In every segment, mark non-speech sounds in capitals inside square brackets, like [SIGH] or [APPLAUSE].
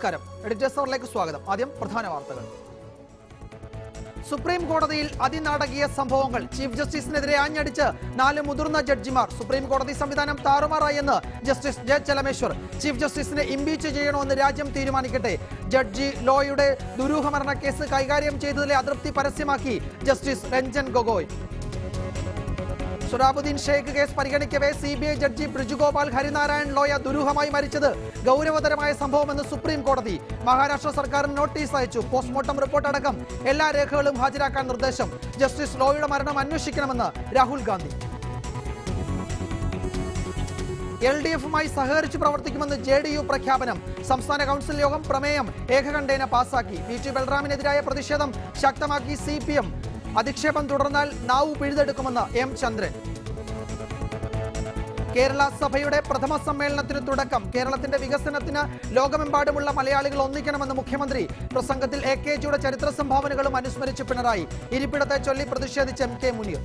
നമസ്കാരം എഡിറ്റേഴ്സ് അവറിലേക്ക് സ്വാഗതം ആദ്യം പ്രധാന വാർത്തകൾ സുപ്രീം കോടതിയിൽ അതിനാടകീയ സംഭവങ്ങൾ ചീഫ് ജസ്റ്റിസിനെതിരെ ആഞ്ഞടിച്ച് നാല് മുതിർന്ന ജഡ്ജിമാർ സുപ്രീം കോടതി സംവിധാനം താറുമാറായെന്ന് ജസ്റ്റിസ് ജെ ചലമേശ്വർ ചീഫ് ജസ്റ്റിസിനെ ഇംപീച്ച് ചെയ്യണമെന്ന് രാജ്യം തീരുമാനിക്കട്ടെ ജഡ്ജി ലോയുടെ ദുരൂഹമരണ കേസ് കൈകാര്യം ചെയ്തതിലെ അതൃപ്തി പരസ്യമാക്കി ജസ്റ്റിസ് രഞ്ജൻ ഗൊഗോയ് സുറാബുദ്ദീൻ ഷെയ്ഖ് കേസ് പരിഗണിക്കവേ C B I judge Brijgopal Harinarayan Loya ദുരൂഹമായി മരിച്ചത് ഗൗരവതരമായ സംഭവമെന്ന് സുപ്രീം കോടതി മഹാരാഷ്ട്ര സർക്കാരിന് നോട്ടീസ് അയച്ചു പോസ്റ്റ്മോർട്ടം റിപ്പോർട്ട് അടക്കം എല്ലാ രേഖകളും ഹാജരാക്കാൻ നിർദ്ദേശം ജസ്റ്റിസ് ലോയുടെ മരണം അന്വേഷിക്കണമെന്ന് രാഹുൽ ഗാന്ധി എൽ ഡി എഫുമായി സഹകരിച്ച് പ്രവർത്തിക്കുമെന്ന് ജെ ഡി യു പ്രഖ്യാപനം സംസ്ഥാന കൗൺസിൽ യോഗം പ്രമേയം ഏകകണ്ഠേന പാസാക്കി പി ടി ബൽറാമിനെതിരായ പ്രതിഷേധം ശക്തമാക്കി സി പി എം അധിക്ഷേപം തുടർന്നാൽ നാവ് പിഴുതെടുക്കുമെന്ന് എം ചന്ദ്രൻ കേരള സഭയുടെ പ്രഥമ സമ്മേളനത്തിന് തുടക്കം കേരളത്തിന്റെ വികസനത്തിന് ലോകമെമ്പാടുമുള്ള മലയാളികൾ ഒന്നിക്കണമെന്ന് മുഖ്യമന്ത്രി പ്രസംഗത്തിൽ എ കെ ജിയുടെ ചരിത്ര സംഭാവനകളും അനുസ്മരിച്ച് പിണറായി ഇരിപ്പിടത്തെ ചൊല്ലി പ്രതിഷേധിച്ച് എം കെ മുനീർ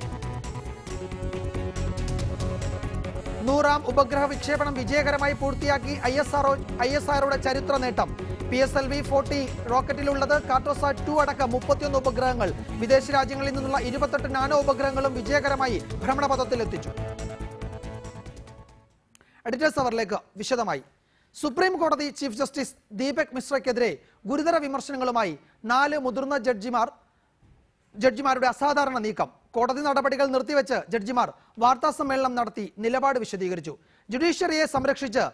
നൂറാം ഉപഗ്രഹ വിക്ഷേപണം വിജയകരമായി പൂർത്തിയാക്കി I S R O I S ആർഒയുടെ ചരിത്ര നേട്ടം P S L V forty റോക്കറ്റിലുള്ളത് കാർട്ടോസാറ്റ് ടു അടക്കം മുപ്പത്തിയൊന്ന് ഉപഗ്രഹങ്ങൾ വിദേശ രാജ്യങ്ങളിൽ നിന്നുള്ള ഇരുപത്തെട്ട് നാനോ ഉപഗ്രഹങ്ങളും വിജയകരമായി ഭ്രമണപഥത്തിൽ എത്തിച്ചു വിശദമായി സുപ്രീം കോടതി ചീഫ് ജസ്റ്റിസ് ദീപക് മിശ്രയ്ക്കെതിരെ ഗുരുതര വിമർശനങ്ങളുമായി നാല് മുതിർന്ന ജഡ്ജിമാർ ജഡ്ജിമാരുടെ അസാധാരണ നീക്കം കോടതി നടപടികൾ നിർത്തിവെച്ച് ജഡ്ജിമാർ വാർത്താ സമ്മേളനം നടത്തി നിലപാട് വിശദീകരിച്ചു ജുഡീഷ്യറിയെ സംരക്ഷിച്ച്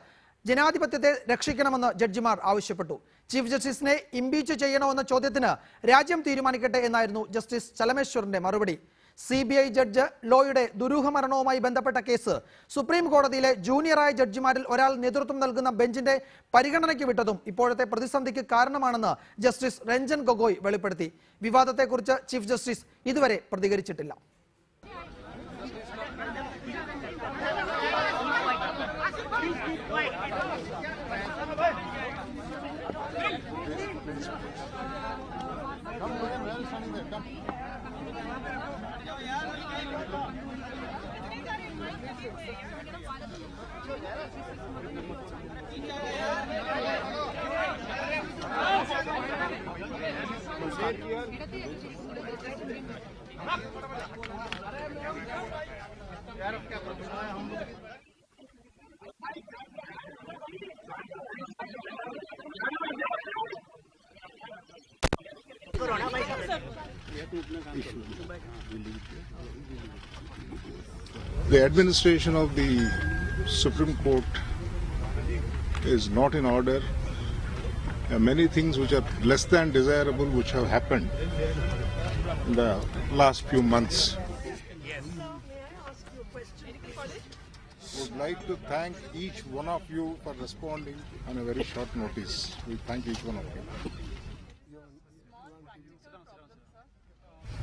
ജനാധിപത്യത്തെ രക്ഷിക്കണമെന്ന് ജഡ്ജിമാർ ആവശ്യപ്പെട്ടു ചീഫ് ജസ്റ്റിസിനെ ഇംപീച്ച് ചെയ്യണമെന്ന ചോദ്യത്തിന് രാജ്യം തീരുമാനിക്കട്ടെ എന്നായിരുന്നു ജസ്റ്റിസ് ചലമേശ്വറിന്റെ മറുപടി സി ബി ഐ ജഡ്ജ് ലോയുടെ ദുരൂഹ മരണവുമായി ബന്ധപ്പെട്ട കേസ് സുപ്രീം കോടതിയിലെ ജൂനിയറായ ജഡ്ജിമാരിൽ ഒരാൾ നേതൃത്വം നൽകുന്ന ബെഞ്ചിന്റെ പരിഗണനയ്ക്ക് വിട്ടതും ഇപ്പോഴത്തെ പ്രതിസന്ധിക്ക് കാരണമാണെന്ന് ജസ്റ്റിസ് രഞ്ജൻ ഗൊഗോയ് വെളിപ്പെടുത്തി വിവാദത്തെക്കുറിച്ച് ചീഫ് ജസ്റ്റിസ് ഇതുവരെ പ്രതികരിച്ചിട്ടില്ല The administration of the Supreme Court is not in order. many things which are less than desirable which have happened in the last few months. would like to thank each one of you for responding on a very short notice. We thank each one of you.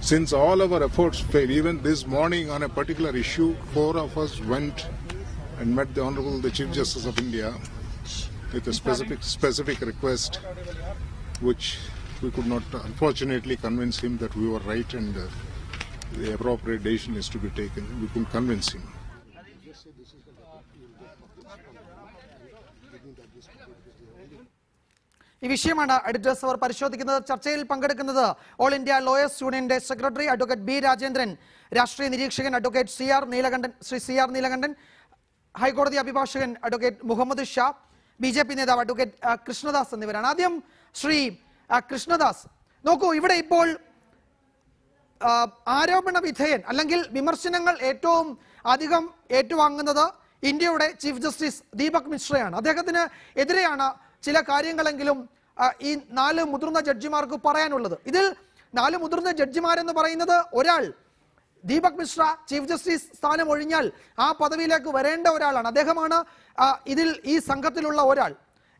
Since all our efforts failed, even this morning on a particular issue, four of us went and met the Honorable the Chief Justice of India with a specific specific request, which we could not unfortunately convince him that we were right and uh, the appropriate decision is to be taken. We couldn't convince him. ഈ വിഷയമാണ് editors അവർ പരിശോധിക്കുന്നത് ചർച്ചയിൽ പങ്കെടുക്കുന്നത് all India lawyers യൂണിയന്റെ secretary advocate B Rajendran രാഷ്ട്രീയ നിരീക്ഷകൻ advocate C R Neelakantan Shri C R Neelakantan ഹൈക്കോടതി അഭിഭാഷകൻ advocate Muhammad Shah B J P നേതാവ് അഡ്വക്കേറ്റ് കൃഷ്ണദാസ് എന്നിവരാണ് ആദ്യം ശ്രീ കൃഷ്ണദാസ് നോക്കൂ ഇവിടെ ഇപ്പോൾ ആരോപണ വിധേയൻ അല്ലെങ്കിൽ വിമർശനങ്ങൾ ഏറ്റവും അധികം ഏറ്റുവാങ്ങുന്നത് ഇന്ത്യയുടെ ചീഫ് ജസ്റ്റിസ് ദീപക് മിശ്രയാണ് അദ്ദേഹത്തിന് എതിരെയാണ് ചില കാര്യങ്ങളെങ്കിലും ഈ നാല് മുതിർന്ന ജഡ്ജിമാർക്ക് പറയാനുള്ളത് ഇതിൽ നാല് മുതിർന്ന ജഡ്ജിമാരെന്ന് പറയുന്നത് ഒരാൾ ദീപക് മിശ്ര ചീഫ് ജസ്റ്റിസ് സ്ഥാനം ഒഴിഞ്ഞാൽ ആ പദവിയിലേക്ക് വരേണ്ട ഒരാളാണ് അദ്ദേഹമാണ് ഇതിൽ ഈ സംഘത്തിലുള്ള ഒരാൾ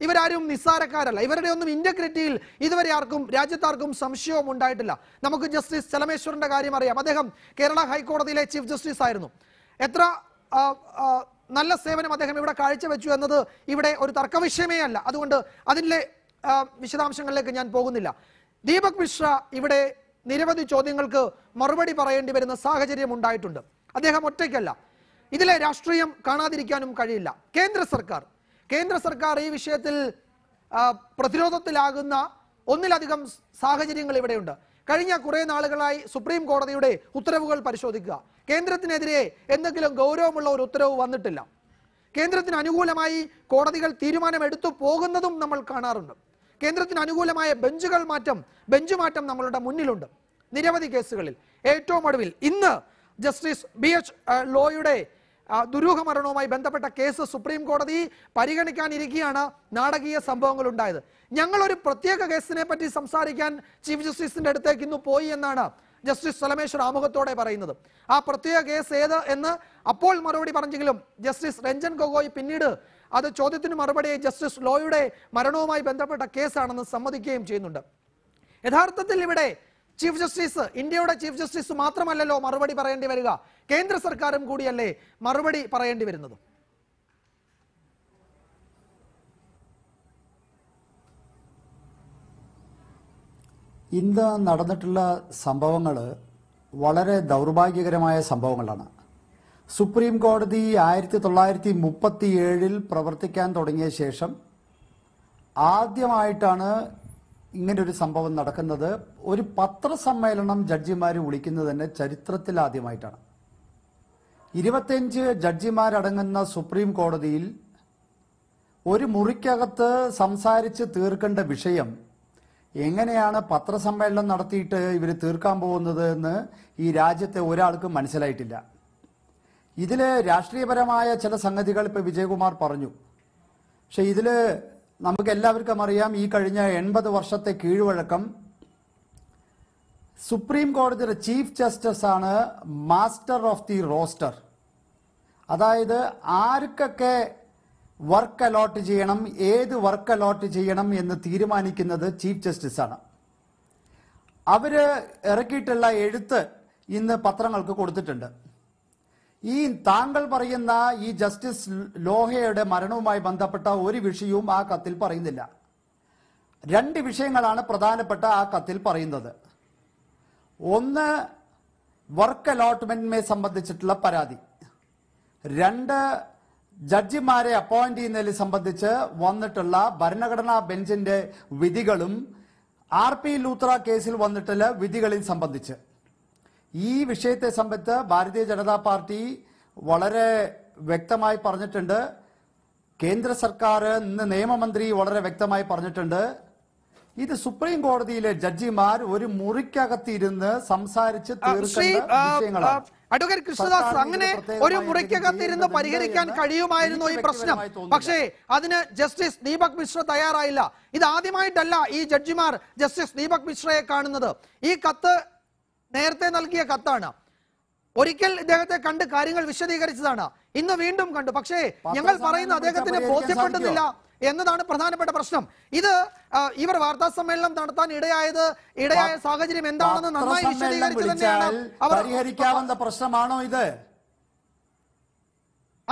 ഇവരാരും നിസ്സാരക്കാരല്ല ഇവരുടെ ഒന്നും ഇന്റഗ്രിറ്റിയിൽ ഇതുവരെ ആർക്കും രാജ്യത്താർക്കും സംശയവും ഉണ്ടായിട്ടില്ല നമുക്ക് ജസ്റ്റിസ് ചെലമേശ്വറിന്റെ കാര്യം അറിയാം അദ്ദേഹം കേരള ഹൈക്കോടതിയിലെ ചീഫ് ജസ്റ്റിസ് ആയിരുന്നു എത്ര നല്ല സേവനം അദ്ദേഹം ഇവിടെ കാഴ്ചവെച്ചു എന്നത് ഇവിടെ ഒരു തർക്കവിഷയമേ അല്ല അതുകൊണ്ട് അതിൻ്റെ വിശദാംശങ്ങളിലേക്ക് ഞാൻ പോകുന്നില്ല ദീപക് മിശ്ര ഇവിടെ നിരവധി ചോദ്യങ്ങൾക്ക് മറുപടി പറയേണ്ടി വരുന്ന സാഹചര്യം ഉണ്ടായിട്ടുണ്ട് അദ്ദേഹം ഒറ്റയ്ക്കല്ല ഇതിലെ രാഷ്ട്രീയം കാണാതിരിക്കാനും കഴിയില്ല കേന്ദ്ര സർക്കാർ കേന്ദ്ര സർക്കാർ ഈ വിഷയത്തിൽ പ്രതിരോധത്തിലാകുന്ന ഒന്നിലധികം സാഹചര്യങ്ങൾ ഇവിടെയുണ്ട് കഴിഞ്ഞ കുറേ നാളുകളായി സുപ്രീം കോടതിയുടെ ഉത്തരവുകൾ പരിശോധിക്കുക കേന്ദ്രത്തിനെതിരെ എന്തെങ്കിലും ഗൗരവമുള്ള ഒരു ഉത്തരവ് വന്നിട്ടില്ല കേന്ദ്രത്തിന് അനുകൂലമായി കോടതികൾ എടുത്തു പോകുന്നതും നമ്മൾ കാണാറുണ്ട് കേന്ദ്രത്തിന് അനുകൂലമായ ബെഞ്ചുകൾ മാറ്റം ബെഞ്ച് മാറ്റം നമ്മളുടെ മുന്നിലുണ്ട് നിരവധി കേസുകളിൽ ഏറ്റവും ഒടുവിൽ ഇന്ന് ജസ്റ്റിസ് ബി എച്ച് ലോയുടെ ദുരൂഹ മരണവുമായി ബന്ധപ്പെട്ട കേസ് സുപ്രീം കോടതി പരിഗണിക്കാനിരിക്കുകയാണ് നാടകീയ സംഭവങ്ങൾ ഉണ്ടായത് ഒരു പ്രത്യേക കേസിനെ പറ്റി സംസാരിക്കാൻ ചീഫ് ജസ്റ്റിസിന്റെ അടുത്തേക്ക് ഇന്ന് പോയി എന്നാണ് ജസ്റ്റിസ് സലമേശ്വർ ആമുഖത്തോടെ പറയുന്നത് ആ പ്രത്യേക കേസ് ഏത് എന്ന് അപ്പോൾ മറുപടി പറഞ്ഞെങ്കിലും ജസ്റ്റിസ് രഞ്ജൻ ഗൊഗോയ് പിന്നീട് അത് ചോദ്യത്തിന് മറുപടി ജസ്റ്റിസ് ലോയുടെ മരണവുമായി ബന്ധപ്പെട്ട കേസാണെന്ന് സമ്മതിക്കുകയും ചെയ്യുന്നുണ്ട് യഥാർത്ഥത്തിൽ ഇവിടെ ചീഫ് ജസ്റ്റിസ് ഇന്ത്യയുടെ ചീഫ് ജസ്റ്റിസ് മാത്രമല്ലല്ലോ മറുപടി പറയേണ്ടി വരിക കേന്ദ്ര സർക്കാരും കൂടിയല്ലേ മറുപടി പറയേണ്ടി വരുന്നത് ഇന്ന് നടന്നിട്ടുള്ള സംഭവങ്ങൾ വളരെ ദൗർഭാഗ്യകരമായ സംഭവങ്ങളാണ് സുപ്രീം കോടതി ആയിരത്തി തൊള്ളായിരത്തി മുപ്പത്തി ഏഴിൽ പ്രവർത്തിക്കാൻ തുടങ്ങിയ ശേഷം ആദ്യമായിട്ടാണ് ഇങ്ങനൊരു സംഭവം നടക്കുന്നത് ഒരു പത്രസമ്മേളനം ജഡ്ജിമാർ വിളിക്കുന്നത് തന്നെ ചരിത്രത്തിൽ ആദ്യമായിട്ടാണ് ഇരുപത്തിയഞ്ച് ജഡ്ജിമാരടങ്ങുന്ന സുപ്രീം കോടതിയിൽ ഒരു മുറിക്കകത്ത് സംസാരിച്ച് തീർക്കേണ്ട വിഷയം എങ്ങനെയാണ് പത്രസമ്മേളനം നടത്തിയിട്ട് ഇവർ തീർക്കാൻ പോകുന്നത് എന്ന് ഈ രാജ്യത്തെ ഒരാൾക്കും മനസ്സിലായിട്ടില്ല ഇതിൽ രാഷ്ട്രീയപരമായ ചില സംഗതികൾ ഇപ്പോൾ വിജയകുമാർ പറഞ്ഞു പക്ഷെ ഇതിൽ നമുക്ക് എല്ലാവർക്കും അറിയാം ഈ കഴിഞ്ഞ എൺപത് വർഷത്തെ കീഴ്വഴക്കം സുപ്രീം കോടതിയുടെ ചീഫ് ജസ്റ്റിസ് ആണ് മാസ്റ്റർ ഓഫ് ദി റോസ്റ്റർ അതായത് ആർക്കൊക്കെ വർക്ക് അലോട്ട് ചെയ്യണം ഏത് വർക്ക് അലോട്ട് ചെയ്യണം എന്ന് തീരുമാനിക്കുന്നത് ചീഫ് ജസ്റ്റിസ് ആണ് അവര് ഇറക്കിയിട്ടുള്ള എഴുത്ത് ഇന്ന് പത്രങ്ങൾക്ക് കൊടുത്തിട്ടുണ്ട് ഈ താങ്കൾ പറയുന്ന ഈ ജസ്റ്റിസ് ലോഹയുടെ മരണവുമായി ബന്ധപ്പെട്ട ഒരു വിഷയവും ആ കത്തിൽ പറയുന്നില്ല രണ്ട് വിഷയങ്ങളാണ് പ്രധാനപ്പെട്ട ആ കത്തിൽ പറയുന്നത് ഒന്ന് വർക്ക് അലോട്ട്മെന്റിനെ സംബന്ധിച്ചിട്ടുള്ള പരാതി രണ്ട് ജഡ്ജിമാരെ അപ്പോയിന്റ് ചെയ്യുന്നതിൽ സംബന്ധിച്ച് വന്നിട്ടുള്ള ഭരണഘടനാ ബെഞ്ചിന്റെ വിധികളും ആർ പി ലൂത്ര കേസിൽ വന്നിട്ടുള്ള വിധികളിൽ സംബന്ധിച്ച് ഈ വിഷയത്തെ സംബന്ധിച്ച് ഭാരതീയ ജനതാ പാർട്ടി വളരെ വ്യക്തമായി പറഞ്ഞിട്ടുണ്ട് കേന്ദ്ര സർക്കാർ ഇന്ന് നിയമമന്ത്രി വളരെ വ്യക്തമായി പറഞ്ഞിട്ടുണ്ട് ഇത് സുപ്രീം കോടതിയിലെ ജഡ്ജിമാർ ഒരു മുറിക്കകത്തിരുന്ന് സംസാരിച്ച് തീർക്കേണ്ട അഡ്വക്കേറ്റ് കൃഷ്ണദാസ് അങ്ങനെ ഒരു മുറിക്കകത്തിരുന്ന് പരിഹരിക്കാൻ കഴിയുമായിരുന്നു ഈ പ്രശ്നം പക്ഷേ അതിന് ജസ്റ്റിസ് ദീപക് മിശ്ര തയ്യാറായില്ല ഇത് ആദ്യമായിട്ടല്ല ഈ ജഡ്ജിമാർ ജസ്റ്റിസ് ദീപക് മിശ്രയെ കാണുന്നത് ഈ കത്ത് നേരത്തെ നൽകിയ കത്താണ് ഒരിക്കൽ ഇദ്ദേഹത്തെ കണ്ട് കാര്യങ്ങൾ വിശദീകരിച്ചതാണ് ഇന്ന് വീണ്ടും കണ്ടു പക്ഷേ ഞങ്ങൾ പറയുന്ന അദ്ദേഹത്തിന് ബോധ്യപ്പെട്ടുന്നില്ല എന്നതാണ് പ്രധാനപ്പെട്ട പ്രശ്നം ഇത് ഇവർ വാർത്താ സമ്മേളനം നടത്താൻ ഇടയായത് ഇടയായ സാഹചര്യം എന്താണെന്ന് നന്നായി വിശദീകരിച്ചത് അവർ പ്രശ്നമാണോ ഇത്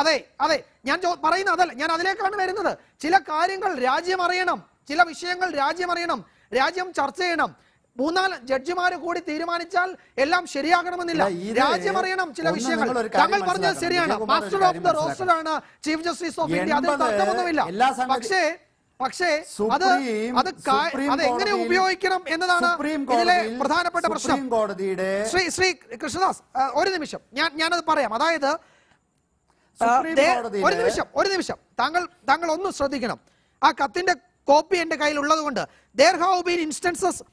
അതെ അതെ ഞാൻ പറയുന്ന അതല്ല ഞാൻ അതിലേക്കാണ് വരുന്നത് ചില കാര്യങ്ങൾ രാജ്യം അറിയണം ചില വിഷയങ്ങൾ രാജ്യം അറിയണം രാജ്യം ചർച്ച ചെയ്യണം മൂന്നാല് ജഡ്ജിമാർ കൂടി തീരുമാനിച്ചാൽ എല്ലാം ശരിയാകണമെന്നില്ല രാജ്യമറിയണം ചില വിഷയങ്ങൾ തങ്ങൾ പറഞ്ഞത് ശരിയാണ് മാസ്റ്റർ ഓഫ് ദ റോസ്റ്റർ ആണ് ചീഫ് ജസ്റ്റിസ് ഓഫ് ഇന്ത്യ അതിൽ തർക്കമൊന്നുമില്ല പക്ഷേ പക്ഷേ അത് അത് അത് എങ്ങനെ ഉപയോഗിക്കണം എന്നതാണ് ഇതിലെ പ്രധാനപ്പെട്ട പ്രശ്നം കോടതിയുടെ ശ്രീ ശ്രീ കൃഷ്ണദാസ് ഒരു നിമിഷം ഞാൻ ഞാനത് പറയാം അതായത് ഒരു നിമിഷം ഒരു നിമിഷം താങ്കൾ താങ്കൾ ഒന്ന് ശ്രദ്ധിക്കണം ആ കത്തിന്റെ കോപ്പി എന്റെ കയ്യിൽ ഉള്ളത് കൊണ്ട് there have been instances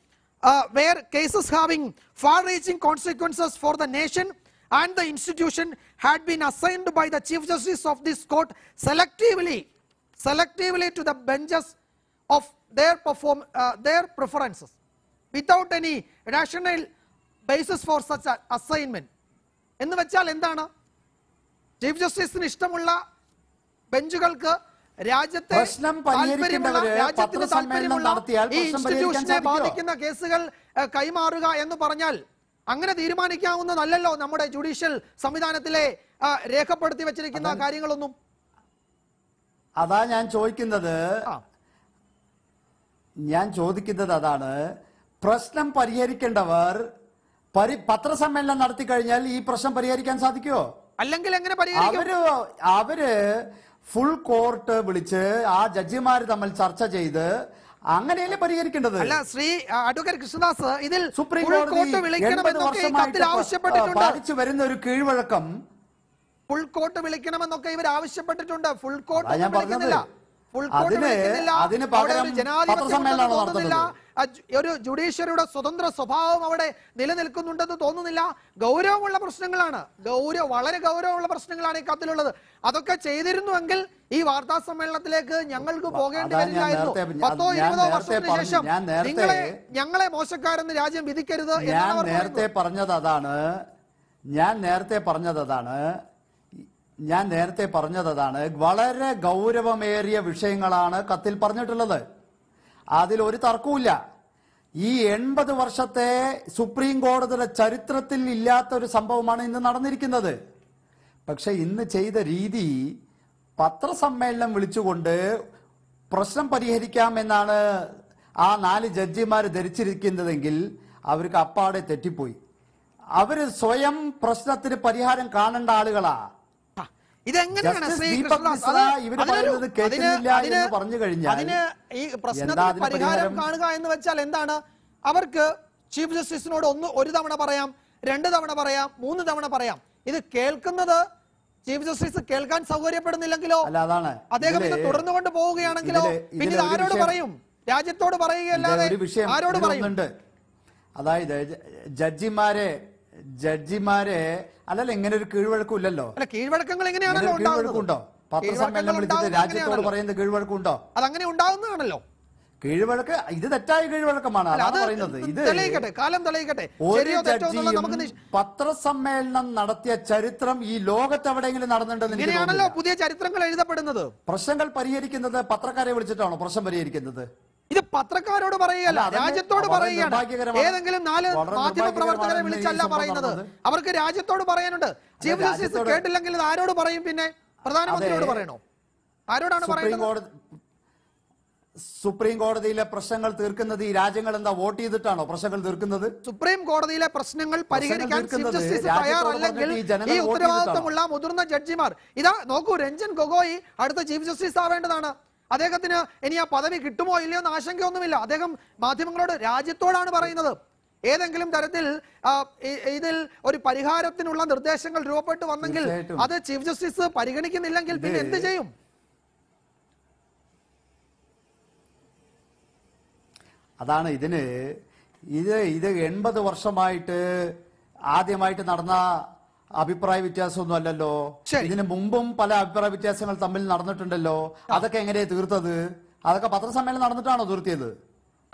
uh, where cases having far-reaching consequences for the nation and the institution had been assigned by the Chief Justice of this court selectively, selectively to the benches of their, perform, uh, their preferences without any rational basis for such assignment. എന്ന് വെച്ചാൽ എന്താണ് chief ജസ്റ്റിസിന് ഇഷ്ടമുള്ള ബെഞ്ചുകൾക്ക് രാജ്യത്തെ രാജ്യത്തിന്റെ താല്പര്യമുള്ള ഈ ഇൻസ്റ്റിറ്റ്യൂഷനെ ബാധിക്കുന്ന കേസുകൾ കൈമാറുക എന്ന് പറഞ്ഞാൽ അങ്ങനെ തീരുമാനിക്കാവുന്നതല്ലോ നമ്മുടെ ജുഡീഷ്യൽ സംവിധാനത്തിലെ രേഖപ്പെടുത്തി വെച്ചിരിക്കുന്ന കാര്യങ്ങളൊന്നും അതാ ഞാൻ ചോദിക്കുന്നത് ഞാൻ ചോദിക്കുന്നത് അതാണ് പ്രശ്നം പരിഹരിക്കേണ്ടവർ പരി പത്രസമ്മേളനം നടത്തി കഴിഞ്ഞാൽ ഈ പ്രശ്നം പരിഹരിക്കാൻ സാധിക്കുമോ അല്ലെങ്കിൽ എങ്ങനെ അവര് അവര് ഫുൾ കോർട്ട് വിളിച്ച് ആ ജഡ്ജിമാർ തമ്മിൽ ചർച്ച ചെയ്ത് അങ്ങനെയല്ലേ പരിഹരിക്കേണ്ടത് അല്ല ശ്രീ അഡ്വക്കേറ്റ് കൃഷ്ണദാസ് ഇതിൽ സുപ്രീം കോടതി കത്തിൽ ആവശ്യപ്പെട്ടിട്ടുണ്ട് വരുന്ന ഒരു കീഴ്വഴക്കം ഫുൾ കോർട്ട് വിളിക്കണമെന്നൊക്കെ ഇവർ ആവശ്യപ്പെട്ടിട്ടുണ്ട് ഫുൾ കോർട്ട് വിളിക്കുന്നില്ല ഫുൾ കോർട്ട് വിളിക്കുന്നില്ല ജനാധിപത്യം നടത്തുന്നില്ല ഒരു ജുഡീഷ്യറിയുടെ സ്വതന്ത്ര സ്വഭാവം അവിടെ നിലനിൽക്കുന്നുണ്ടെന്ന് തോന്നുന്നില്ല ഗൗരവമുള്ള പ്രശ്നങ്ങളാണ് ഗൗരവ വളരെ ഗൗരവമുള്ള പ്രശ്നങ്ങളാണ് ഈ കത്തിലുള്ളത് അതൊക്കെ ചെയ്തിരുന്നുവെങ്കിൽ ഈ വാർത്താ സമ്മേളനത്തിലേക്ക് ഞങ്ങൾക്ക് പോകേണ്ടി വരില്ലായിരുന്നു പത്തോ ഇരുപതോ വർഷത്തിന് ശേഷം നിങ്ങളെ ഞങ്ങളെ മോശക്കാരെന്ന് രാജ്യം വിധിക്കരുത് ഞാൻ നേരത്തെ പറഞ്ഞത് അതാണ് ഞാൻ നേരത്തെ പറഞ്ഞത് അതാണ് ഞാൻ നേരത്തെ പറഞ്ഞത് അതാണ് വളരെ ഗൗരവമേറിയ വിഷയങ്ങളാണ് കത്തിൽ പറഞ്ഞിട്ടുള്ളത് അതിൽ ഒരു തർക്കവുമില്ല ഈ എൺപത് വർഷത്തെ സുപ്രീം കോടതിയുടെ ചരിത്രത്തിൽ ഇല്ലാത്ത ഒരു സംഭവമാണ് ഇന്ന് നടന്നിരിക്കുന്നത് പക്ഷെ ഇന്ന് ചെയ്ത രീതി പത്രസമ്മേളനം വിളിച്ചുകൊണ്ട് പ്രശ്നം പരിഹരിക്കാം എന്നാണ് ആ നാല് ജഡ്ജിമാർ ധരിച്ചിരിക്കുന്നതെങ്കിൽ അവർക്ക് അപ്പാടെ തെറ്റിപ്പോയി അവർ സ്വയം പ്രശ്നത്തിന് പരിഹാരം കാണേണ്ട ആളുകളാണ് ഇതെങ്ങനെയാണ് അതിന് ഈ പ്രശ്നത്തിന് പരിഹാരം കാണുക എന്ന് വെച്ചാൽ എന്താണ് അവർക്ക് ചീഫ് ജസ്റ്റിസിനോട് ഒന്ന് ഒരു തവണ പറയാം രണ്ട് തവണ പറയാം മൂന്ന് തവണ പറയാം ഇത് കേൾക്കുന്നത് ചീഫ് ജസ്റ്റിസ് കേൾക്കാൻ സൗകര്യപ്പെടുന്നില്ലെങ്കിലോ അദ്ദേഹം ഇത് കൊണ്ട് പോവുകയാണെങ്കിലോ പിന്നെ ആരോട് പറയും രാജ്യത്തോട് പറയുകയല്ലാതെ ആരോട് പറയുന്നുണ്ട് അതായത് ജഡ്ജിമാരെ ജഡ്ജിമാരെ അല്ലല്ല ഇങ്ങനെ ഒരു കീഴ്വഴക്കും ഇല്ലല്ലോ അല്ല കീഴ്വഴക്കങ്ങൾ എങ്ങനെയാണല്ലോ പത്രസമ്മേളനം വിളിച്ചിട്ട് രാജ്യത്തോട് പറയുന്ന കീഴ്വഴക്കമുണ്ടോ അതങ്ങനെ ഉണ്ടാവുന്നതാണല്ലോ കീഴ്വഴക്ക് ഇത് തെറ്റായ കീഴ്വഴക്കമാണ് അതാണ് പറയുന്നത് ഇത് തെളിയിക്കട്ടെ കാലം തെളിയിക്കട്ടെ പത്രസമ്മേളനം നടത്തിയ ചരിത്രം ഈ ലോകത്ത് എവിടെയെങ്കിലും നടന്നിട്ടുണ്ടെന്ന് പുതിയ ചരിത്രങ്ങൾ എഴുതപ്പെടുന്നത് പ്രശ്നങ്ങൾ പരിഹരിക്കുന്നത് പത്രക്കാരെ വിളിച്ചിട്ടാണോ പ്രശ്നം പരിഹരിക്കുന്നത് ഇത് പത്രക്കാരോട് പറയുകയല്ല രാജ്യത്തോട് പറയുകയാണ് ഏതെങ്കിലും നാല് മാധ്യമ പ്രവർത്തകരെ വിളിച്ചല്ല പറയുന്നത് അവർക്ക് രാജ്യത്തോട് പറയാനുണ്ട് ചീഫ് ജസ്റ്റിസ് കേട്ടില്ലെങ്കിൽ ഇത് ആരോട് പറയും പിന്നെ പ്രധാനമന്ത്രിയോട് പറയണോ ആരോടാണ് പറയുന്നത് സുപ്രീം കോടതിയിലെ പ്രശ്നങ്ങൾ തീർക്കുന്നത് ഈ രാജ്യങ്ങൾ എന്താ വോട്ട് ചെയ്തിട്ടാണോ പ്രശ്നങ്ങൾ തീർക്കുന്നത് സുപ്രീം കോടതിയിലെ പ്രശ്നങ്ങൾ പരിഹരിക്കാൻ തയ്യാറല്ലെങ്കിൽ ഈ ഉത്തരവാദിത്തമുള്ള മുതിർന്ന ജഡ്ജിമാർ ഇതാ നോക്കൂ രഞ്ജൻ ഗൊഗോയി അടുത്ത ചീഫ് ജസ്റ്റിസ് ആവേണ്ടതാണ് അദ്ദേഹത്തിന് ഇനി ആ പദവി കിട്ടുമോ ഇല്ലയോ എന്ന് ആശങ്കയൊന്നുമില്ല അദ്ദേഹം മാധ്യമങ്ങളോട് രാജ്യത്തോടാണ് പറയുന്നത് ഏതെങ്കിലും തരത്തിൽ ഇതിൽ ഒരു പരിഹാരത്തിനുള്ള നിർദ്ദേശങ്ങൾ രൂപപ്പെട്ട് വന്നെങ്കിൽ അത് ചീഫ് ജസ്റ്റിസ് പരിഗണിക്കുന്നില്ലെങ്കിൽ പിന്നെ എന്ത് ചെയ്യും അതാണ് ഇതിന് ഇത് ഇത് എൺപത് വർഷമായിട്ട് ആദ്യമായിട്ട് നടന്ന അഭിപ്രായ വ്യത്യാസമൊന്നും അല്ലല്ലോ ഇതിന് മുമ്പും പല അഭിപ്രായ വ്യത്യാസങ്ങൾ തമ്മിൽ നടന്നിട്ടുണ്ടല്ലോ അതൊക്കെ എങ്ങനെയാ തീർത്തത് അതൊക്കെ പത്രസമ്മേളനം നടന്നിട്ടാണോ തീർത്തിയത്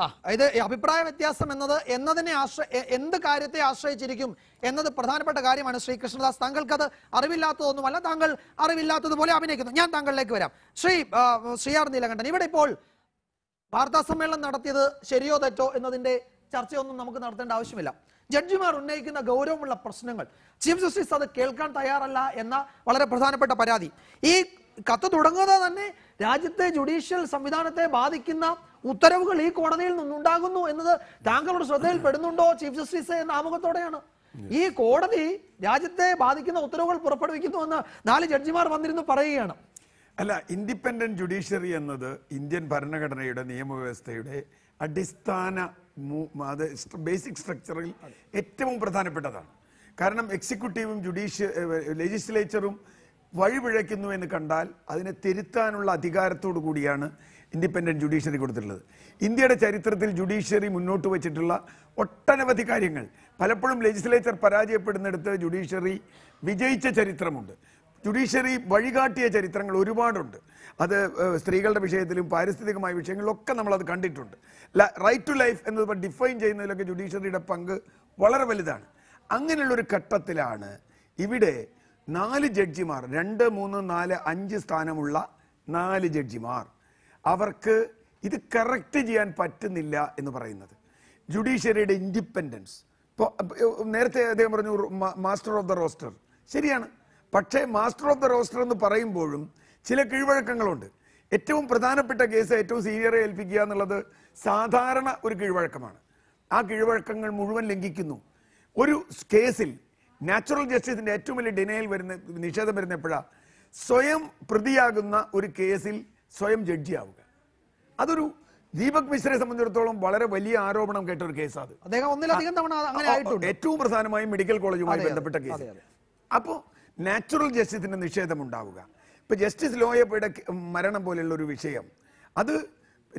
ആ ഇത് അഭിപ്രായ വ്യത്യാസം എന്നത് എന്നതിനെ ആശ്ര എന്ത് കാര്യത്തെ ആശ്രയിച്ചിരിക്കും എന്നത് പ്രധാനപ്പെട്ട കാര്യമാണ് ശ്രീ കൃഷ്ണദാസ് അത് അറിവില്ലാത്തതൊന്നുമല്ല താങ്കൾ അറിവില്ലാത്തതുപോലെ അഭിനയിക്കുന്നു ഞാൻ താങ്കളിലേക്ക് വരാം ശ്രീ ശ്രീ ആർ നീലകണ്ഠൻ ഇവിടെ ഇപ്പോൾ വാർത്താ സമ്മേളനം നടത്തിയത് ശരിയോ തെറ്റോ എന്നതിന്റെ ചർച്ചയൊന്നും നമുക്ക് നടത്തേണ്ട ആവശ്യമില്ല ജഡ്ജിമാർ ഉന്നയിക്കുന്ന ഗൗരവമുള്ള പ്രശ്നങ്ങൾ ചീഫ് ജസ്റ്റിസ് അത് കേൾക്കാൻ തയ്യാറല്ല എന്ന വളരെ പ്രധാനപ്പെട്ട പരാതി ഈ കത്ത് തുടങ്ങുന്നത് തന്നെ രാജ്യത്തെ ജുഡീഷ്യൽ സംവിധാനത്തെ ബാധിക്കുന്ന ഉത്തരവുകൾ ഈ കോടതിയിൽ നിന്നുണ്ടാകുന്നു എന്നത് താങ്കളുടെ ശ്രദ്ധയിൽപ്പെടുന്നുണ്ടോ ചീഫ് ജസ്റ്റിസ് എന്ന ആമുഖത്തോടെയാണ് ഈ കോടതി രാജ്യത്തെ ബാധിക്കുന്ന ഉത്തരവുകൾ പുറപ്പെടുവിക്കുന്നു എന്ന് നാല് ജഡ്ജിമാർ വന്നിരുന്നു പറയുകയാണ് അല്ല ഇൻഡിപെൻഡന്റ് ജുഡീഷ്യറി എന്നത് ഇന്ത്യൻ ഭരണഘടനയുടെ നിയമവ്യവസ്ഥയുടെ അടിസ്ഥാന അത് ബേസിക് സ്ട്രക്ചറിൽ ഏറ്റവും പ്രധാനപ്പെട്ടതാണ് കാരണം എക്സിക്യൂട്ടീവും ജുഡീഷ്യ ലെജിസ്ലേച്ചറും വഴിപിഴയ്ക്കുന്നു എന്ന് കണ്ടാൽ അതിനെ തിരുത്താനുള്ള അധികാരത്തോടു കൂടിയാണ് ഇൻഡിപെൻഡൻറ്റ് ജുഡീഷ്യറി കൊടുത്തിട്ടുള്ളത് ഇന്ത്യയുടെ ചരിത്രത്തിൽ ജുഡീഷ്യറി മുന്നോട്ട് വച്ചിട്ടുള്ള ഒട്ടനവധി കാര്യങ്ങൾ പലപ്പോഴും ലെജിസ്ലേച്ചർ പരാജയപ്പെടുന്നിടത്ത് ജുഡീഷ്യറി വിജയിച്ച ചരിത്രമുണ്ട് ജുഡീഷ്യറി വഴികാട്ടിയ ചരിത്രങ്ങൾ ഒരുപാടുണ്ട് അത് സ്ത്രീകളുടെ വിഷയത്തിലും പാരിസ്ഥിതികമായ വിഷയങ്ങളിലൊക്കെ നമ്മളത് കണ്ടിട്ടുണ്ട് റൈറ്റ് ടു ലൈഫ് എന്നത് ഡിഫൈൻ ചെയ്യുന്നതിലൊക്കെ ജുഡീഷ്യറിയുടെ പങ്ക് വളരെ വലുതാണ് അങ്ങനെയുള്ളൊരു ഘട്ടത്തിലാണ് ഇവിടെ നാല് ജഡ്ജിമാർ രണ്ട് മൂന്ന് നാല് അഞ്ച് സ്ഥാനമുള്ള നാല് ജഡ്ജിമാർ അവർക്ക് ഇത് കറക്റ്റ് ചെയ്യാൻ പറ്റുന്നില്ല എന്ന് പറയുന്നത് ജുഡീഷ്യറിയുടെ ഇൻഡിപെൻഡൻസ് ഇപ്പോൾ നേരത്തെ അദ്ദേഹം പറഞ്ഞു മാസ്റ്റർ ഓഫ് ദ റോസ്റ്റർ ശരിയാണ് പക്ഷേ മാസ്റ്റർ ഓഫ് ദ റോസ്റ്റർ എന്ന് പറയുമ്പോഴും ചില കീഴ്വഴക്കങ്ങളുണ്ട് ഏറ്റവും പ്രധാനപ്പെട്ട കേസ് ഏറ്റവും സീനിയറെ ഏൽപ്പിക്കുക എന്നുള്ളത് സാധാരണ ഒരു കീഴ്വഴക്കമാണ് ആ കീഴ്വഴക്കങ്ങൾ മുഴുവൻ ലംഘിക്കുന്നു ഒരു കേസിൽ നാച്ചുറൽ ജസ്റ്റിസിന്റെ ഏറ്റവും വലിയ ഡിനയിൽ വരുന്ന നിഷേധം വരുന്ന എപ്പോഴാണ് സ്വയം പ്രതിയാകുന്ന ഒരു കേസിൽ സ്വയം ജഡ്ജിയാവുക അതൊരു ദീപക് മിശ്രയെ സംബന്ധിച്ചിടത്തോളം വളരെ വലിയ ആരോപണം കേട്ട ഒരു കേസാണ് അദ്ദേഹം ഒന്നിലധികം തവണ ഏറ്റവും പ്രധാനമായും മെഡിക്കൽ കോളേജുമായി ബന്ധപ്പെട്ട കേസ് അപ്പോ നാച്ചുറൽ ജസ്റ്റിസിന്റെ നിഷേധം ഉണ്ടാവുക ഇപ്പൊ ജസ്റ്റിസ് ലോയപ്പയുടെ മരണം പോലെയുള്ള ഒരു വിഷയം അത്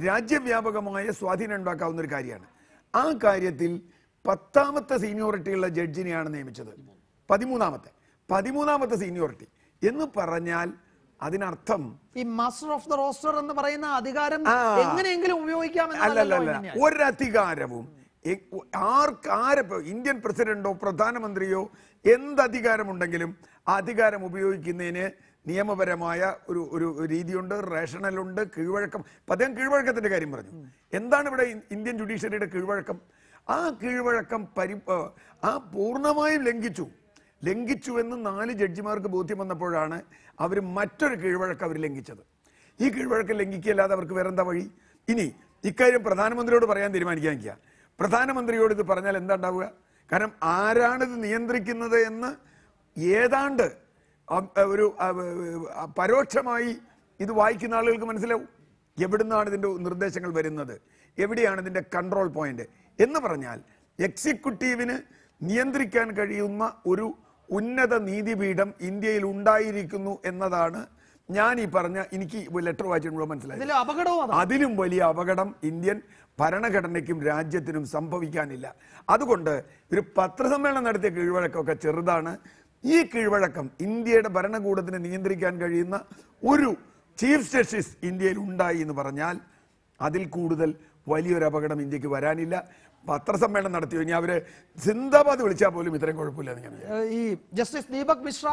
രാജ്യവ്യാപകമായ സ്വാധീനം ഉണ്ടാക്കാവുന്ന ഒരു കാര്യമാണ് ആ കാര്യത്തിൽ പത്താമത്തെ സീനിയോറിറ്റിയുള്ള ജഡ്ജിനെയാണ് നിയമിച്ചത് പതിമൂന്നാമത്തെ പതിമൂന്നാമത്തെ സീനിയോറിറ്റി എന്ന് പറഞ്ഞാൽ അതിനർത്ഥം ഈ മാസ്റ്റർ ഓഫ് ദ റോസ്റ്റർ എന്ന് പറയുന്ന അധികാരം എങ്ങനെയെങ്കിലും ഉപയോഗിക്കാം അല്ലല്ല ഒരധികാരവും ആർക്ക് ഇന്ത്യൻ പ്രസിഡന്റോ പ്രധാനമന്ത്രിയോ എന്ത് അധികാരമുണ്ടെങ്കിലും അധികാരം ഉപയോഗിക്കുന്നതിന് നിയമപരമായ ഒരു ഒരു രീതിയുണ്ട് റേഷണലുണ്ട് കീഴ്വഴക്കം അപ്പം അദ്ദേഹം കീഴ്വഴക്കത്തിൻ്റെ കാര്യം പറഞ്ഞു എന്താണ് ഇവിടെ ഇന്ത്യൻ ജുഡീഷ്യറിയുടെ കീഴ്വഴക്കം ആ കീഴ്വഴക്കം പരി ആ പൂർണ്ണമായും ലംഘിച്ചു ലംഘിച്ചുവെന്ന് നാല് ജഡ്ജിമാർക്ക് ബോധ്യം വന്നപ്പോഴാണ് അവർ മറ്റൊരു കീഴ്വഴക്കം അവർ ലംഘിച്ചത് ഈ കീഴ്വഴക്കം ലംഘിക്കുകയല്ലാതെ അവർക്ക് എന്താ വഴി ഇനി ഇക്കാര്യം പ്രധാനമന്ത്രിയോട് പറയാൻ തീരുമാനിക്കാൻ നിൽക്കുക പ്രധാനമന്ത്രിയോട് ഇത് പറഞ്ഞാൽ എന്താ ഉണ്ടാവുക കാരണം ആരാണിത് നിയന്ത്രിക്കുന്നത് എന്ന് ഏതാണ്ട് ഒരു പരോക്ഷമായി ഇത് വായിക്കുന്ന ആളുകൾക്ക് മനസ്സിലാവും എവിടുന്നാണ് ഇതിൻ്റെ നിർദ്ദേശങ്ങൾ വരുന്നത് എവിടെയാണ് ഇതിൻ്റെ കൺട്രോൾ പോയിന്റ് എന്ന് പറഞ്ഞാൽ എക്സിക്യൂട്ടീവിന് നിയന്ത്രിക്കാൻ കഴിയുന്ന ഒരു ഉന്നത നീതിപീഠം ഇന്ത്യയിൽ ഉണ്ടായിരിക്കുന്നു എന്നതാണ് ഞാൻ ഈ പറഞ്ഞ എനിക്ക് ലെറ്റർ വായിച്ചിട്ടുള്ള മനസ്സിലായി അതിലും വലിയ അപകടം ഇന്ത്യൻ ഭരണഘടനയ്ക്കും രാജ്യത്തിനും സംഭവിക്കാനില്ല അതുകൊണ്ട് ഒരു പത്രസമ്മേളനം നടത്തിയ കീഴ്വഴക്കമൊക്കെ ചെറുതാണ് ഈ കീഴ്വഴക്കം ഇന്ത്യയുടെ ഭരണകൂടത്തിന് നിയന്ത്രിക്കാൻ കഴിയുന്ന ഒരു ചീഫ് ജസ്റ്റിസ് ഇന്ത്യയിൽ ഉണ്ടായി എന്ന് പറഞ്ഞാൽ അതിൽ കൂടുതൽ വലിയൊരു അപകടം ഇന്ത്യക്ക് വരാനില്ല പത്രസമ്മേളനം നടത്തി ഇനി അവര് സിന്ദാബാദ് വിളിച്ചാൽ പോലും ഇത്രയും കുഴപ്പമില്ല ഞാൻ ഈ justice Deepak Misra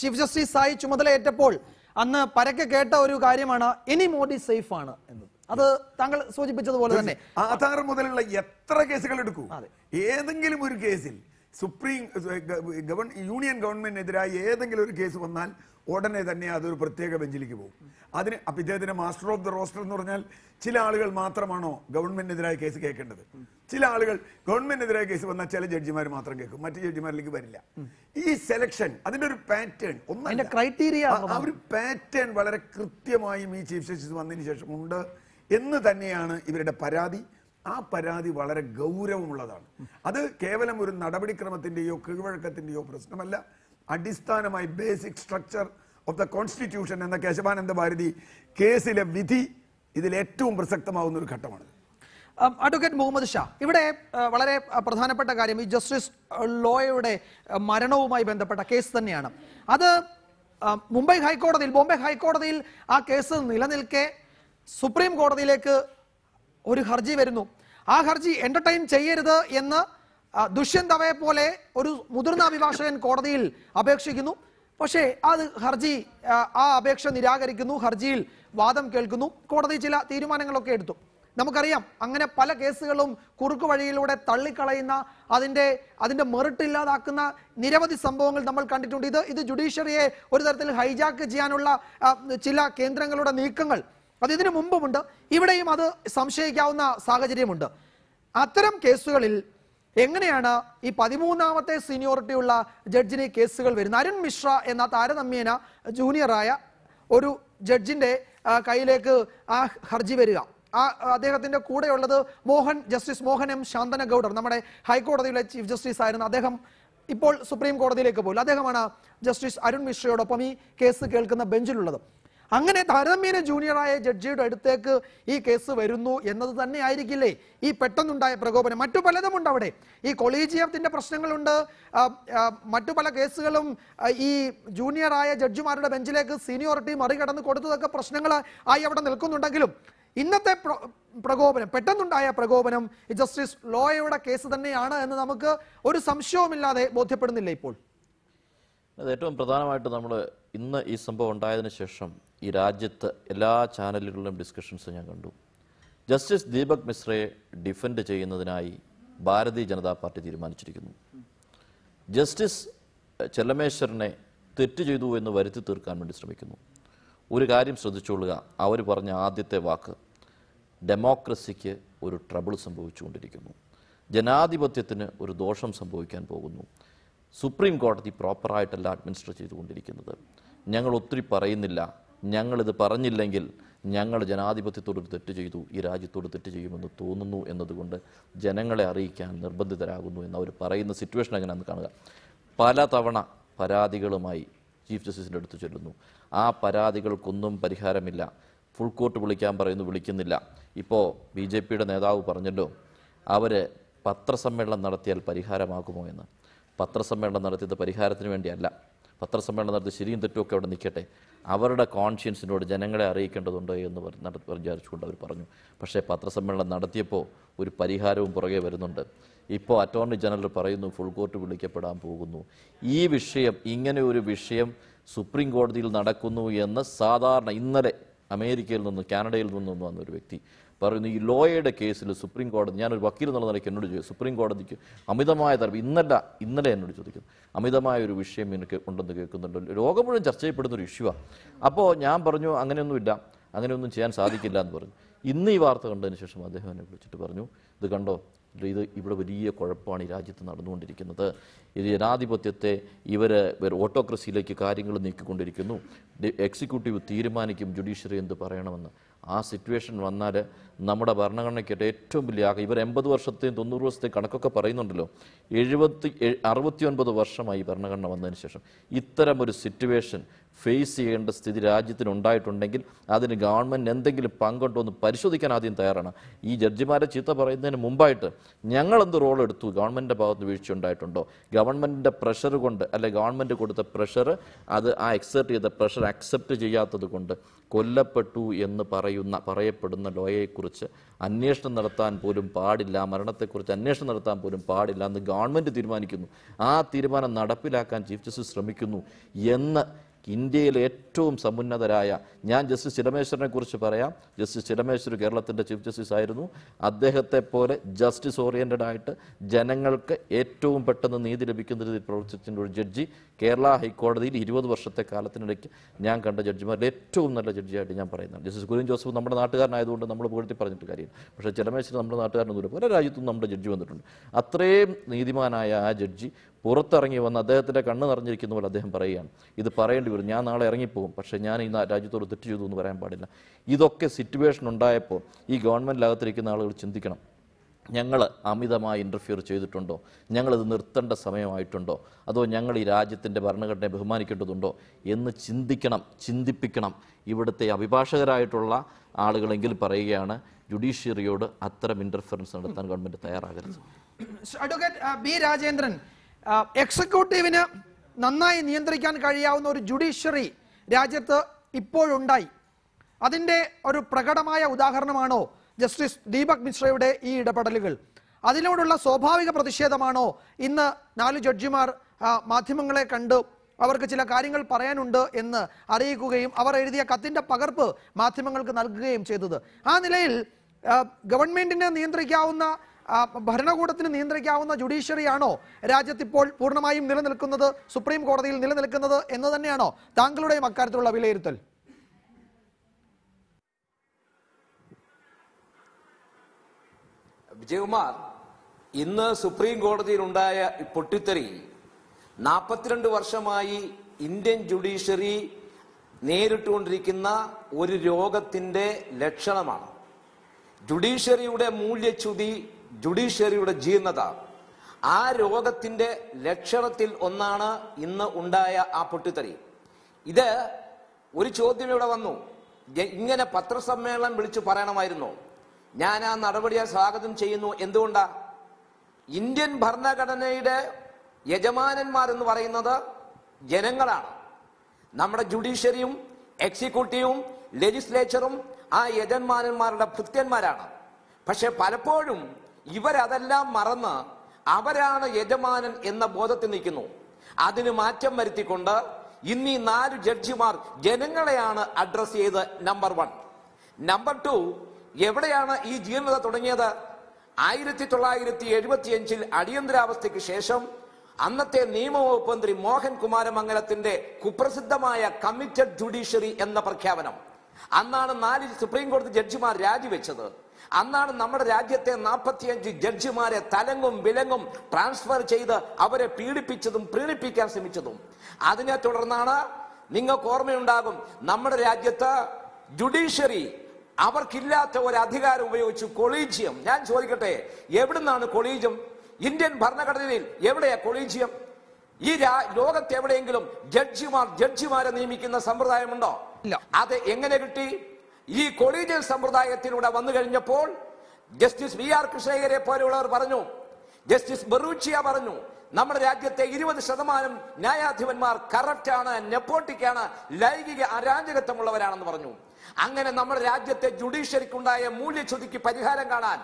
chief justice ആയി ചുമതലയേറ്റപ്പോൾ അന്ന് പരക്കെ കേട്ട ഒരു കാര്യമാണ് ഇനി മോദി സേഫ് ആണ് എന്നത് അത് താങ്കൾ സൂചിപ്പിച്ചതുപോലെ തന്നെ ആധാർ മുതലുള്ള എത്ര കേസുകൾ എടുക്കും ഏതെങ്കിലും ഒരു കേസിൽ സുപ്രീം ഗവൺ യൂണിയൻ ഗവൺമെന്റിനെതിരായി ഏതെങ്കിലും ഒരു കേസ് വന്നാൽ ഉടനെ തന്നെ അതൊരു പ്രത്യേക ബെഞ്ചിലേക്ക് പോകും അതിന് അപ്പം ഇദ്ദേഹത്തിൻ്റെ മാസ്റ്റർ ഓഫ് ദ റോസ്റ്റർ എന്ന് പറഞ്ഞാൽ ചില ആളുകൾ മാത്രമാണോ ഗവൺമെന്റിനെതിരായ കേസ് കേൾക്കേണ്ടത് ചില ആളുകൾ ഗവൺമെന്റിനെതിരായ കേസ് വന്നാൽ ചില ജഡ്ജിമാർ മാത്രം കേൾക്കും മറ്റു ജഡ്ജിമാരിലേക്ക് വരില്ല ഈ സെലക്ഷൻ അതിൻ്റെ ഒരു പാറ്റേൺ ഒന്നും ക്രൈറ്റീരിയ ആ ഒരു പാറ്റേൺ വളരെ കൃത്യമായും ഈ ചീഫ് ജസ്റ്റിസ് വന്നതിന് ശേഷം ഉണ്ട് എന്ന് തന്നെയാണ് ഇവരുടെ പരാതി ആ പരാതി വളരെ ഗൗരവമുള്ളതാണ് അത് കേവലം ഒരു നടപടിക്രമത്തിൻ്റെയോ കീഴ്വഴക്കത്തിൻ്റെയോ പ്രശ്നമല്ല അടിസ്ഥാനമായി basic structure of the constitution എന്ന കേശവാനന്ദ ഭാരതി കേസിലെ വിധി ഇതിൽ ഏറ്റവും പ്രസക്തമാവുന്ന ഒരു ഘട്ടമാണ് അഡ്വക്കേറ്റ് മുഹമ്മദ് ഷാ ഇവിടെ വളരെ പ്രധാനപ്പെട്ട കാര്യം ഈ ജസ്റ്റിസ് ലോയയുടെ മരണവുമായി ബന്ധപ്പെട്ട കേസ് തന്നെയാണ് അത് മുംബൈ ഹൈക്കോടതിയിൽ ബോംബെ ഹൈക്കോടതിയിൽ ആ കേസ് നിലനിൽക്കെ സുപ്രീം കോടതിയിലേക്ക് ഒരു ഹർജി വരുന്നു ആ ഹർജി എന്റർടൈൻ ചെയ്യരുത് എന്ന് ദുഷ്യന്തവയെ പോലെ ഒരു മുതിർന്ന അഭിഭാഷകൻ കോടതിയിൽ അപേക്ഷിക്കുന്നു പക്ഷേ അത് ഹർജി ആ അപേക്ഷ നിരാകരിക്കുന്നു ഹർജിയിൽ വാദം കേൾക്കുന്നു കോടതി ചില തീരുമാനങ്ങളൊക്കെ എടുത്തു നമുക്കറിയാം അങ്ങനെ പല കേസുകളും കുറുക്കു വഴിയിലൂടെ തള്ളിക്കളയുന്ന അതിൻ്റെ അതിൻ്റെ മെറിട്ടില്ലാതാക്കുന്ന ഇല്ലാതാക്കുന്ന നിരവധി സംഭവങ്ങൾ നമ്മൾ കണ്ടിട്ടുണ്ട് ഇത് ഇത് ജുഡീഷ്യറിയെ ഒരു തരത്തിൽ ഹൈജാക്ക് ചെയ്യാനുള്ള ചില കേന്ദ്രങ്ങളുടെ നീക്കങ്ങൾ അത് ഇതിനു മുമ്പുമുണ്ട് ഇവിടെയും അത് സംശയിക്കാവുന്ന സാഹചര്യമുണ്ട് അത്തരം കേസുകളിൽ എങ്ങനെയാണ് ഈ പതിമൂന്നാമത്തെ സീനിയോറിറ്റിയുള്ള ജഡ്ജിന് കേസുകൾ വരുന്നത് അരുൺ മിശ്ര എന്ന താരതമ്യേന ജൂനിയറായ ഒരു ജഡ്ജിന്റെ കയ്യിലേക്ക് ആ ഹർജി വരിക ആ അദ്ദേഹത്തിന്റെ കൂടെയുള്ളത് മോഹൻ ജസ്റ്റിസ് മോഹൻ എം ശാന്തന ഗൗഡർ നമ്മുടെ ഹൈക്കോടതിയിലെ ചീഫ് ജസ്റ്റിസ് ആയിരുന്നു അദ്ദേഹം ഇപ്പോൾ സുപ്രീം കോടതിയിലേക്ക് പോലും അദ്ദേഹമാണ് ജസ്റ്റിസ് അരുൺ മിശ്രയോടൊപ്പം ഈ കേസ് കേൾക്കുന്ന ബെഞ്ചിലുള്ളത് അങ്ങനെ താരതമ്യേന ജൂനിയറായ ജഡ്ജിയുടെ അടുത്തേക്ക് ഈ കേസ് വരുന്നു എന്നത് തന്നെ ആയിരിക്കില്ലേ ഈ പെട്ടെന്നുണ്ടായ പ്രകോപനം മറ്റു പലതുമുണ്ട് അവിടെ ഈ കൊളീജിയത്തിന്റെ പ്രശ്നങ്ങളുണ്ട് മറ്റു പല കേസുകളും ഈ ജൂനിയറായ ജഡ്ജിമാരുടെ ബെഞ്ചിലേക്ക് സീനിയോറിറ്റി മറികടന്ന് കൊടുത്തതൊക്കെ പ്രശ്നങ്ങൾ ആയി അവിടെ നിൽക്കുന്നുണ്ടെങ്കിലും ഇന്നത്തെ പ്രകോപനം പെട്ടെന്നുണ്ടായ പ്രകോപനം ജസ്റ്റിസ് ലോയയുടെ കേസ് തന്നെയാണ് എന്ന് നമുക്ക് ഒരു സംശയവുമില്ലാതെ ബോധ്യപ്പെടുന്നില്ല ഇപ്പോൾ ഏറ്റവും പ്രധാനമായിട്ട് നമ്മൾ ഇന്ന് ഈ സംഭവം ഉണ്ടായതിനു ശേഷം ഈ രാജ്യത്ത് എല്ലാ ചാനലുകളിലും ഡിസ്കഷൻസ് ഞാൻ കണ്ടു ജസ്റ്റിസ് ദീപക് മിശ്രയെ ഡിഫെൻഡ് ചെയ്യുന്നതിനായി ഭാരതീയ ജനതാ പാർട്ടി തീരുമാനിച്ചിരിക്കുന്നു ജസ്റ്റിസ് ചെല്ലമേശ്വരനെ തെറ്റ് ചെയ്തു എന്ന് വരുത്തി തീർക്കാൻ വേണ്ടി ശ്രമിക്കുന്നു ഒരു കാര്യം ശ്രദ്ധിച്ചുകൊള്ളുക അവർ പറഞ്ഞ ആദ്യത്തെ വാക്ക് ഡെമോക്രസിക്ക് ഒരു ട്രബിൾ സംഭവിച്ചുകൊണ്ടിരിക്കുന്നു ജനാധിപത്യത്തിന് ഒരു ദോഷം സംഭവിക്കാൻ പോകുന്നു സുപ്രീം കോടതി പ്രോപ്പറായിട്ടല്ല അഡ്മിനിസ്റ്റർ ചെയ്തുകൊണ്ടിരിക്കുന്നത് ഞങ്ങൾ ഒത്തിരി പറയുന്നില്ല ഞങ്ങളിത് പറഞ്ഞില്ലെങ്കിൽ ഞങ്ങൾ ജനാധിപത്യത്തോട് തെറ്റ് ചെയ്തു ഈ രാജ്യത്തോട് തെറ്റ് ചെയ്യുമെന്ന് തോന്നുന്നു എന്നതുകൊണ്ട് ജനങ്ങളെ അറിയിക്കാൻ നിർബന്ധിതരാകുന്നു എന്ന് അവർ പറയുന്ന സിറ്റുവേഷൻ എങ്ങനെയാണെന്ന് കാണുക തവണ പരാതികളുമായി ചീഫ് ജസ്റ്റിസിൻ്റെ അടുത്ത് ചെല്ലുന്നു ആ പരാതികൾക്കൊന്നും പരിഹാരമില്ല ഫുൾ കോർട്ട് വിളിക്കാൻ പറയുന്നു വിളിക്കുന്നില്ല ഇപ്പോൾ ബി ജെ പിയുടെ നേതാവ് പറഞ്ഞല്ലോ അവർ പത്രസമ്മേളനം നടത്തിയാൽ പരിഹാരമാകുമോ എന്ന് പത്രസമ്മേളനം നടത്തിയത് പരിഹാരത്തിന് വേണ്ടിയല്ല പത്രസമ്മേളനം നടത്തി ശരിയും തെറ്റുമൊക്കെ അവിടെ നിൽക്കട്ടെ അവരുടെ കോൺഷ്യൻസിനോട് ജനങ്ങളെ അറിയിക്കേണ്ടതുണ്ട് എന്ന് വിചാരിച്ചുകൊണ്ട് അവർ പറഞ്ഞു പക്ഷേ പത്രസമ്മേളനം നടത്തിയപ്പോൾ ഒരു പരിഹാരവും പുറകെ വരുന്നുണ്ട് ഇപ്പോൾ അറ്റോർണി ജനറൽ പറയുന്നു ഫുൾ കോർട്ട് വിളിക്കപ്പെടാൻ പോകുന്നു ഈ വിഷയം ഇങ്ങനെ ഒരു വിഷയം സുപ്രീം കോടതിയിൽ നടക്കുന്നു എന്ന് സാധാരണ ഇന്നലെ അമേരിക്കയിൽ നിന്ന് കാനഡയിൽ നിന്നും വന്ന ഒരു വ്യക്തി പറയുന്നു ഈ ലോയയുടെ കേസിൽ സുപ്രീം കോടതി ഞാനൊരു വക്കീൽ എന്നുള്ള നിലയ്ക്ക് എന്നോട് ചോദിച്ചു സുപ്രീം കോടതിക്ക് അമിതമായ തരവ് ഇന്നല്ല ഇന്നലെ എന്നോട് ചോദിക്കുന്നു അമിതമായ ഒരു വിഷയം എനിക്ക് ഉണ്ടെന്ന് കേൾക്കുന്നുണ്ട് ലോകം മുഴുവൻ ചർച്ച ചെയ്യപ്പെടുന്ന ഒരു ഇഷ്യൂവാണ് അപ്പോൾ ഞാൻ പറഞ്ഞു അങ്ങനെയൊന്നുമില്ല അങ്ങനെയൊന്നും ചെയ്യാൻ സാധിക്കില്ല എന്ന് പറഞ്ഞു ഇന്ന് ഈ വാർത്ത കണ്ടതിന് ശേഷം അദ്ദേഹം എന്നെ വിളിച്ചിട്ട് പറഞ്ഞു ഇത് കണ്ടോ ഇത് ഇവിടെ വലിയ കുഴപ്പമാണ് ഈ രാജ്യത്ത് നടന്നുകൊണ്ടിരിക്കുന്നത് ഇത് ജനാധിപത്യത്തെ ഇവർ ഓട്ടോക്രസിയിലേക്ക് കാര്യങ്ങൾ നീക്കിക്കൊണ്ടിരിക്കുന്നു എക്സിക്യൂട്ടീവ് തീരുമാനിക്കും ജുഡീഷ്യറി എന്ത് പറയണമെന്ന് ആ സിറ്റുവേഷൻ വന്നാൽ നമ്മുടെ ഭരണഘടനയ്ക്കായിട്ട് ഏറ്റവും വലിയ ആകെ ഇവർ എൺപത് വർഷത്തെയും തൊണ്ണൂറ് വർഷത്തെയും കണക്കൊക്കെ പറയുന്നുണ്ടല്ലോ എഴുപത്തി അറുപത്തി ഒൻപത് വർഷമായി ഭരണഘടന വന്നതിന് ശേഷം ഇത്തരം ഒരു സിറ്റുവേഷൻ ഫേസ് ചെയ്യേണ്ട സ്ഥിതി രാജ്യത്തിന് ഉണ്ടായിട്ടുണ്ടെങ്കിൽ അതിന് ഗവൺമെൻറ് എന്തെങ്കിലും പങ്കുണ്ടോ എന്ന് പരിശോധിക്കാൻ ആദ്യം തയ്യാറാണ് ഈ ജഡ്ജിമാരെ ചീത്ത പറയുന്നതിന് മുമ്പായിട്ട് ഞങ്ങളെന്ത് റോൾ എടുത്തു ഗവൺമെൻറ്റിൻ്റെ ഭാഗത്ത് വീഴ്ച ഉണ്ടായിട്ടുണ്ടോ ഗവൺമെൻറ്റിൻ്റെ പ്രഷർ കൊണ്ട് അല്ലെ ഗവൺമെൻറ് കൊടുത്ത പ്രഷർ അത് ആ എക്സെപ്റ്റ് ചെയ്ത പ്രഷർ അക്സെപ്റ്റ് ചെയ്യാത്തത് കൊണ്ട് കൊല്ലപ്പെട്ടു എന്ന് പറയുന്ന പറയപ്പെടുന്ന ലോയയെക്കുറിച്ച് അന്വേഷണം നടത്താൻ പോലും പാടില്ല മരണത്തെക്കുറിച്ച് അന്വേഷണം നടത്താൻ പോലും പാടില്ല എന്ന് ഗവൺമെൻറ് തീരുമാനിക്കുന്നു ആ തീരുമാനം നടപ്പിലാക്കാൻ ചീഫ് ജസ്റ്റിസ് ശ്രമിക്കുന്നു എന്ന് ഇന്ത്യയിലെ ഏറ്റവും സമുന്നതരായ ഞാൻ ജസ്റ്റിസ് ചിരമേശ്വരനെ കുറിച്ച് പറയാം ജസ്റ്റിസ് ചിലമേശ്വർ കേരളത്തിൻ്റെ ചീഫ് ജസ്റ്റിസ് ആയിരുന്നു അദ്ദേഹത്തെ പോലെ ജസ്റ്റിസ് ഓറിയൻറ്റഡ് ആയിട്ട് ജനങ്ങൾക്ക് ഏറ്റവും പെട്ടെന്ന് നീതി ലഭിക്കുന്ന രീതിയിൽ പ്രവർത്തിച്ചിട്ടുണ്ട് ഒരു ജഡ്ജി കേരള ഹൈക്കോടതിയിൽ ഇരുപത് വർഷത്തെ കാലത്തിനിടയ്ക്ക് ഞാൻ കണ്ട ജഡ്ജിമാരിൽ ഏറ്റവും നല്ല ജഡ്ജിയായിട്ട് ഞാൻ പറയുന്നുണ്ട് ജസ്റ്റിസ് കുര്യൻ ജോസഫ് നമ്മുടെ നാട്ടുകാരനായതുകൊണ്ട് നമ്മൾ പുകഴ്ത്തി പറഞ്ഞിട്ട് കാര്യം പക്ഷേ ചിരമേശ്വരൻ നമ്മുടെ നാട്ടുകാരനൊന്നുമില്ല പല രാജ്യത്തും നമ്മുടെ ജഡ്ജി വന്നിട്ടുണ്ട് അത്രയും നീതിമാനായ ആ ജഡ്ജി പുറത്തിറങ്ങി വന്ന് അദ്ദേഹത്തിൻ്റെ കണ്ണ് നിറഞ്ഞിരിക്കുന്ന പോലെ അദ്ദേഹം പറയുകയാണ് ഇത് പറയേണ്ടി വരും ഞാൻ നാളെ ഇറങ്ങിപ്പോകും പക്ഷേ ഞാൻ ഈ രാജ്യത്തോട് തെറ്റ് ചെയ്തു എന്ന് പറയാൻ പാടില്ല ഇതൊക്കെ സിറ്റുവേഷൻ ഉണ്ടായപ്പോൾ ഈ ഗവൺമെൻറ്റിനകത്തിരിക്കുന്ന ആളുകൾ ചിന്തിക്കണം ഞങ്ങൾ അമിതമായി ഇൻ്റർഫിയർ ചെയ്തിട്ടുണ്ടോ ഞങ്ങളിത് നിർത്തേണ്ട സമയമായിട്ടുണ്ടോ അതോ ഞങ്ങൾ ഈ രാജ്യത്തിൻ്റെ ഭരണഘടനയെ ബഹുമാനിക്കേണ്ടതുണ്ടോ എന്ന് ചിന്തിക്കണം ചിന്തിപ്പിക്കണം ഇവിടുത്തെ അഭിഭാഷകരായിട്ടുള്ള ആളുകളെങ്കിൽ പറയുകയാണ് ജുഡീഷ്യറിയോട് അത്തരം ഇൻ്റർഫിയറൻസ് നടത്താൻ ഗവൺമെൻറ് തയ്യാറാകരുത് അഡ്വക്കേറ്റ് ബി uh, രാജേന്ദ്രൻ എക്സിക്യൂട്ടീവിന് നന്നായി നിയന്ത്രിക്കാൻ കഴിയാവുന്ന ഒരു ജുഡീഷ്യറി രാജ്യത്ത് ഇപ്പോഴുണ്ടായി അതിൻ്റെ ഒരു പ്രകടമായ ഉദാഹരണമാണോ ജസ്റ്റിസ് ദീപക് മിശ്രയുടെ ഈ ഇടപെടലുകൾ അതിനോടുള്ള സ്വാഭാവിക പ്രതിഷേധമാണോ ഇന്ന് നാല് ജഡ്ജിമാർ മാധ്യമങ്ങളെ കണ്ട് അവർക്ക് ചില കാര്യങ്ങൾ പറയാനുണ്ട് എന്ന് അറിയിക്കുകയും അവർ എഴുതിയ കത്തിൻ്റെ പകർപ്പ് മാധ്യമങ്ങൾക്ക് നൽകുകയും ചെയ്തത് ആ നിലയിൽ ഗവൺമെന്റിനെ നിയന്ത്രിക്കാവുന്ന ഭരണകൂടത്തിന് നിയന്ത്രിക്കാവുന്ന ജുഡീഷ്യറിയാണോ ഇപ്പോൾ പൂർണ്ണമായും നിലനിൽക്കുന്നത് സുപ്രീം കോടതിയിൽ നിലനിൽക്കുന്നത് എന്ന് തന്നെയാണോ താങ്കളുടെയും അക്കാര്യത്തിലുള്ള വിലയിരുത്തൽ വിജയകുമാർ ഇന്ന് സുപ്രീം കോടതിയിലുണ്ടായ പൊട്ടിത്തെറി നാൽപ്പത്തിരണ്ട് വർഷമായി ഇന്ത്യൻ ജുഡീഷ്യറി നേരിട്ടുകൊണ്ടിരിക്കുന്ന ഒരു രോഗത്തിന്റെ ലക്ഷണമാണ് ജുഡീഷ്യറിയുടെ മൂല്യച്യുതി ജുഡീഷ്യറിയുടെ ജീർണത ആ രോഗത്തിന്റെ ലക്ഷണത്തിൽ ഒന്നാണ് ഇന്ന് ഉണ്ടായ ആ പൊട്ടിത്തെറി ഇത് ഒരു ചോദ്യം ഇവിടെ വന്നു ഇങ്ങനെ പത്രസമ്മേളനം വിളിച്ചു പറയണമായിരുന്നു ഞാൻ ആ നടപടിയെ സ്വാഗതം ചെയ്യുന്നു എന്തുകൊണ്ടാ ഇന്ത്യൻ ഭരണഘടനയുടെ യജമാനന്മാരെന്ന് പറയുന്നത് ജനങ്ങളാണ് നമ്മുടെ ജുഡീഷ്യറിയും എക്സിക്യൂട്ടീവും ലെജിസ്ലേച്ചറും ആ യജമാനന്മാരുടെ ഭൃത്യന്മാരാണ് പക്ഷെ പലപ്പോഴും ഇവരതെല്ലാം മറന്ന് അവരാണ് യജമാനൻ എന്ന ബോധത്തിൽ നിൽക്കുന്നു അതിന് മാറ്റം വരുത്തിക്കൊണ്ട് ഇന്ന് നാല് ജഡ്ജിമാർ ജനങ്ങളെയാണ് അഡ്രസ് ചെയ്ത് നമ്പർ വൺ നമ്പർ ടു എവിടെയാണ് ഈ ജീർണത തുടങ്ങിയത് ആയിരത്തി തൊള്ളായിരത്തി അഞ്ചിൽ അടിയന്തരാവസ്ഥയ്ക്ക് ശേഷം അന്നത്തെ നിയമവകുപ്പ് മന്ത്രി മോഹൻ കുമാരമംഗലത്തിന്റെ കുപ്രസിദ്ധമായ കമ്മിറ്റഡ് ജുഡീഷ്യറി എന്ന പ്രഖ്യാപനം അന്നാണ് നാല് സുപ്രീം കോടതി ജഡ്ജിമാർ രാജിവെച്ചത് അന്നാണ് നമ്മുടെ രാജ്യത്തെ നാൽപ്പത്തിയഞ്ച് ജഡ്ജിമാരെ തലങ്ങും വിലങ്ങും ട്രാൻസ്ഫർ ചെയ്ത് അവരെ പീഡിപ്പിച്ചതും പ്രീണിപ്പിക്കാൻ ശ്രമിച്ചതും അതിനെ തുടർന്നാണ് നിങ്ങൾക്ക് ഓർമ്മയുണ്ടാകും നമ്മുടെ രാജ്യത്ത് ജുഡീഷ്യറി അവർക്കില്ലാത്ത ഒരു അധികാരം ഉപയോഗിച്ച് കൊളീജിയം ഞാൻ ചോദിക്കട്ടെ എവിടുന്നാണ് കൊളീജിയം ഇന്ത്യൻ ഭരണഘടനയിൽ എവിടെയാ കൊളീജിയം ഈ ലോകത്ത് എവിടെയെങ്കിലും ജഡ്ജിമാർ ജഡ്ജിമാരെ നിയമിക്കുന്ന സമ്പ്രദായമുണ്ടോ അത് എങ്ങനെ കിട്ടി ഈ കൊളീജിയൽ സമ്പ്രദായത്തിലൂടെ വന്നു കഴിഞ്ഞപ്പോൾ ജസ്റ്റിസ് വി ആർ കൃഷ്ണയ്യരെ പോലെയുള്ളവർ പറഞ്ഞു ജസ്റ്റിസ് ബറൂച്ചിയ പറഞ്ഞു നമ്മുടെ രാജ്യത്തെ ഇരുപത് ശതമാനം ന്യായാധിപന്മാർ കറപ്റ്റാണ് നെപ്പോട്ടിക്കാണ് ലൈംഗിക അരാജകത്വമുള്ളവരാണെന്ന് പറഞ്ഞു അങ്ങനെ നമ്മുടെ രാജ്യത്തെ ജുഡീഷ്യറിക്കുണ്ടായ മൂല്യച്യുതിക്ക് പരിഹാരം കാണാൻ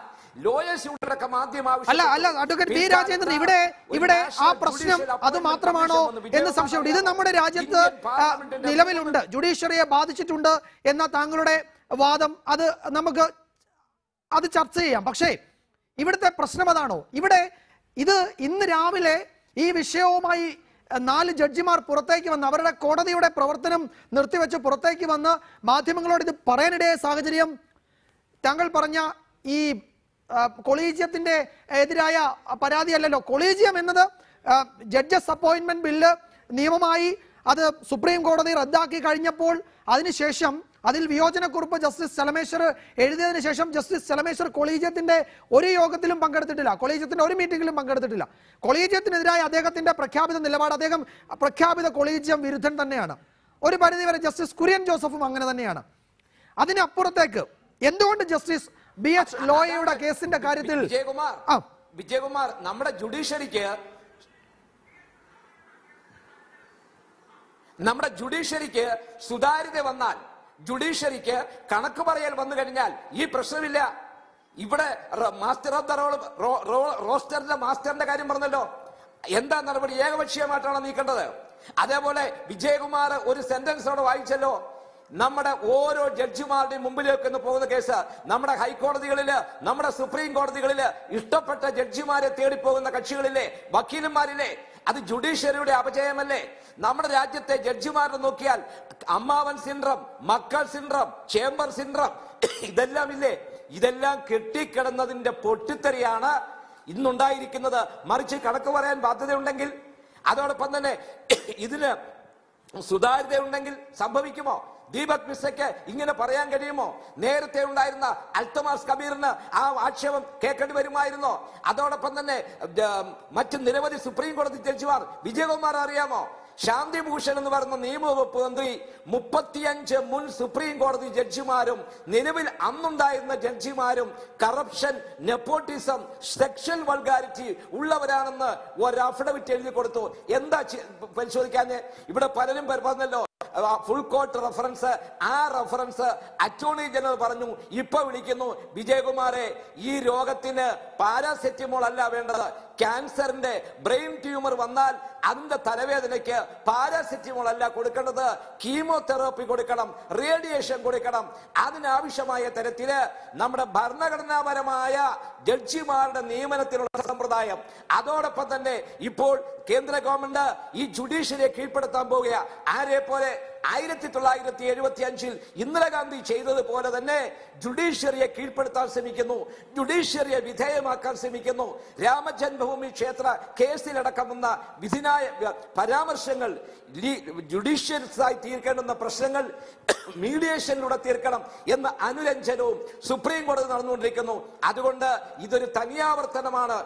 അല്ല അല്ല അഡ്വക്കേറ്റ് പി രാജേന്ദ്രൻ ഇവിടെ ഇവിടെ ആ പ്രശ്നം അത് മാത്രമാണോ എന്ന് സംശയമുണ്ട് ഇത് നമ്മുടെ രാജ്യത്ത് നിലവിലുണ്ട് ജുഡീഷ്യറിയെ ബാധിച്ചിട്ടുണ്ട് എന്ന താങ്കളുടെ വാദം അത് നമുക്ക് അത് ചർച്ച ചെയ്യാം പക്ഷേ ഇവിടുത്തെ പ്രശ്നം അതാണോ ഇവിടെ ഇത് ഇന്ന് രാവിലെ ഈ വിഷയവുമായി നാല് ജഡ്ജിമാർ പുറത്തേക്ക് വന്ന് അവരുടെ കോടതിയുടെ പ്രവർത്തനം നിർത്തിവെച്ച് പുറത്തേക്ക് വന്ന് മാധ്യമങ്ങളോട് ഇത് പറയാനിടയായ സാഹചര്യം താങ്കൾ പറഞ്ഞ ഈ കൊളീജിയത്തിന്റെ എതിരായ പരാതിയല്ലല്ലോ കൊളീജിയം എന്നത് ജഡ്ജസ് അപ്പോയിന്റ്മെന്റ് ബില്ല് നിയമമായി അത് സുപ്രീം കോടതി റദ്ദാക്കി കഴിഞ്ഞപ്പോൾ അതിനുശേഷം അതിൽ വിയോജനക്കുറിപ്പ് ജസ്റ്റിസ് ചെലമേശ്വർ എഴുതിയതിനു ശേഷം ജസ്റ്റിസ് ചെലമേശ്വർ കൊളീജിയത്തിന്റെ ഒരു യോഗത്തിലും പങ്കെടുത്തിട്ടില്ല കൊളീജിയത്തിന്റെ ഒരു മീറ്റിംഗിലും പങ്കെടുത്തിട്ടില്ല കൊളീജിയത്തിനെതിരായ അദ്ദേഹത്തിന്റെ പ്രഖ്യാപിത നിലപാട് അദ്ദേഹം പ്രഖ്യാപിത കൊളീജിയം വിരുദ്ധൻ തന്നെയാണ് ഒരു പരിധിവരെ ജസ്റ്റിസ് കുര്യൻ ജോസഫും അങ്ങനെ തന്നെയാണ് അതിനപ്പുറത്തേക്ക് എന്തുകൊണ്ട് ജസ്റ്റിസ് ബി എച്ച് ലോയയുടെ കേസിന്റെ കാര്യത്തിൽ വിജയകുമാർ വിജയകുമാർ നമ്മുടെ ജുഡീഷ്യറിക്ക് നമ്മുടെ ജുഡീഷ്യറിക്ക് സുതാര്യത വന്നാൽ ജുഡീഷ്യറിക്ക് കണക്ക് പറയൽ വന്നു കഴിഞ്ഞാൽ ഈ പ്രശ്നമില്ല ഇവിടെ മാസ്റ്റർ ഓഫ് ദ റോൾ റോസ്റ്ററിന്റെ മാസ്റ്ററിന്റെ കാര്യം പറഞ്ഞല്ലോ എന്താ നടപടി ഏകപക്ഷീയമായിട്ടാണ് നീക്കേണ്ടത് അതേപോലെ വിജയകുമാർ ഒരു സെന്റൻസ് അവിടെ വായിച്ചല്ലോ നമ്മുടെ ഓരോ ജഡ്ജിമാരുടെയും മുമ്പിലേക്ക് ഒന്ന് പോകുന്ന കേസ് നമ്മുടെ ഹൈക്കോടതികളില് നമ്മുടെ സുപ്രീം കോടതികളില് ഇഷ്ടപ്പെട്ട ജഡ്ജിമാരെ തേടിപ്പോകുന്ന കക്ഷികളിലെ വക്കീലന്മാരിലെ അത് ജുഡീഷ്യറിയുടെ അപജയമല്ലേ നമ്മുടെ രാജ്യത്തെ ജഡ്ജിമാരെ നോക്കിയാൽ അമ്മാവൻ സിൻഡ്രം മക്കൾ സിൻഡ്രം ചേംബർ സിൻഡ്രം ഇതെല്ലാം ഇല്ലേ ഇതെല്ലാം കെട്ടിക്കിടന്നതിന്റെ പൊട്ടിത്തെറിയാണ് ഇന്നുണ്ടായിരിക്കുന്നത് മറിച്ച് കണക്ക് പറയാൻ ബാധ്യതയുണ്ടെങ്കിൽ അതോടൊപ്പം തന്നെ ഇതിന് സുതാര്യതയുണ്ടെങ്കിൽ സംഭവിക്കുമോ ദീപക് മിശ്രയ്ക്ക് ഇങ്ങനെ പറയാൻ കഴിയുമോ നേരത്തെ ഉണ്ടായിരുന്ന അൽത്തമാസ് കബീറിന് ആ ആക്ഷേപം കേൾക്കേണ്ടി വരുമായിരുന്നോ അതോടൊപ്പം തന്നെ മറ്റ് നിരവധി സുപ്രീം കോടതി ജഡ്ജിമാർ വിജയകുമാർ അറിയാമോ ശാന്തി ഭൂഷൺ എന്ന് പറയുന്ന നിയമവകുപ്പ് മന്ത്രി മുപ്പത്തിയഞ്ച് മുൻ സുപ്രീം കോടതി ജഡ്ജിമാരും നിലവിൽ അന്നുണ്ടായിരുന്ന ജഡ്ജിമാരും കറപ്ഷൻ നെപ്പോട്ടിസം സെക്ഷൽ വൾഗാരിറ്റി ഉള്ളവരാണെന്ന് ഒരു അഫിഡവിറ്റ് എഴുതി കൊടുത്തു എന്താ പരിശോധിക്കാൻ ഇവിടെ പലരും പറഞ്ഞല്ലോ ഫുൾ കോട്ട് റെഫറൻസ് ആ റെഫറൻസ് അറ്റോർണി ജനറൽ പറഞ്ഞു ഇപ്പൊ വിളിക്കുന്നു വിജയകുമാരെ ഈ രോഗത്തിന് പാരാസെറ്റമോൾ അല്ല വേണ്ടത് ക്യാൻസറിന്റെ ബ്രെയിൻ ട്യൂമർ വന്നാൽ അതിന്റെ തലവേദനയ്ക്ക് പാരാസെറ്റമോൾ അല്ല കൊടുക്കേണ്ടത് കീമോതെറാപ്പി കൊടുക്കണം റേഡിയേഷൻ കൊടുക്കണം അതിനാവശ്യമായ തരത്തില് നമ്മുടെ ഭരണഘടനാപരമായ ജഡ്ജിമാരുടെ നിയമനത്തിലുള്ള സമ്പ്രദായം അതോടൊപ്പം തന്നെ ഇപ്പോൾ കേന്ദ്ര ഗവൺമെന്റ് ഈ ജുഡീഷ്യറിയെ കീഴ്പ്പെടുത്താൻ പോവുക ആരെ പോലെ ആയിരത്തി തൊള്ളായിരത്തി എഴുപത്തി അഞ്ചിൽ ഇന്ദിരാഗാന്ധി ചെയ്തതുപോലെ തന്നെ ജുഡീഷ്യറിയെ കീഴ്പ്പെടുത്താൻ ശ്രമിക്കുന്നു ജുഡീഷ്യറിയെ വിധേയമാക്കാൻ ശ്രമിക്കുന്നു രാമജന്മഭൂമി ക്ഷേത്ര കേസിലടക്കമെന്ന വിധിനായ പരാമർശങ്ങൾ ജുഡീഷ്യറിസായി തീർക്കേണ്ടുന്ന പ്രശ്നങ്ങൾ [COUGHS] മീഡിയേഷനിലൂടെ തീർക്കണം എന്ന അനുരഞ്ജനവും സുപ്രീം കോടതി നടന്നുകൊണ്ടിരിക്കുന്നു അതുകൊണ്ട് ഇതൊരു തനിയാവർത്തനമാണ്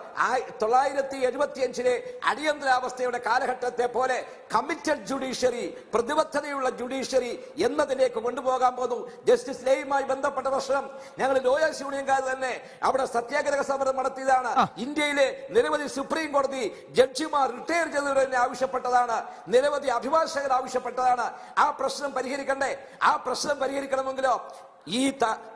തൊള്ളായിരത്തി എഴുപത്തിയഞ്ചിലെ അടിയന്തരാവസ്ഥയുടെ കാലഘട്ടത്തെ പോലെ കമ്മിറ്റഡ് ജുഡീഷ്യറി പ്രതിബദ്ധതയുള്ള ഉള്ള ജുഡീഷ്യറി എന്നതിലേക്ക് കൊണ്ടുപോകാൻ പോകുന്നു ജസ്റ്റിസ് ലേയുമായി ബന്ധപ്പെട്ട പ്രശ്നം ഞങ്ങൾ ലോയേഴ്സ് യൂണിയൻകാർ തന്നെ അവിടെ സത്യാഗ്രഹ സമരം നടത്തിയതാണ് ഇന്ത്യയിലെ നിരവധി സുപ്രീം കോടതി ജഡ്ജിമാർ റിട്ടയർ ചെയ്തവർ തന്നെ ആവശ്യപ്പെട്ടതാണ് നിരവധി അഭിഭാഷകർ ആവശ്യപ്പെട്ടതാണ് ആ പ്രശ്നം പരിഹരിക്കണ്ടേ ആ പ്രശ്നം പരിഹരിക്കണമെങ്കിലോ ഈ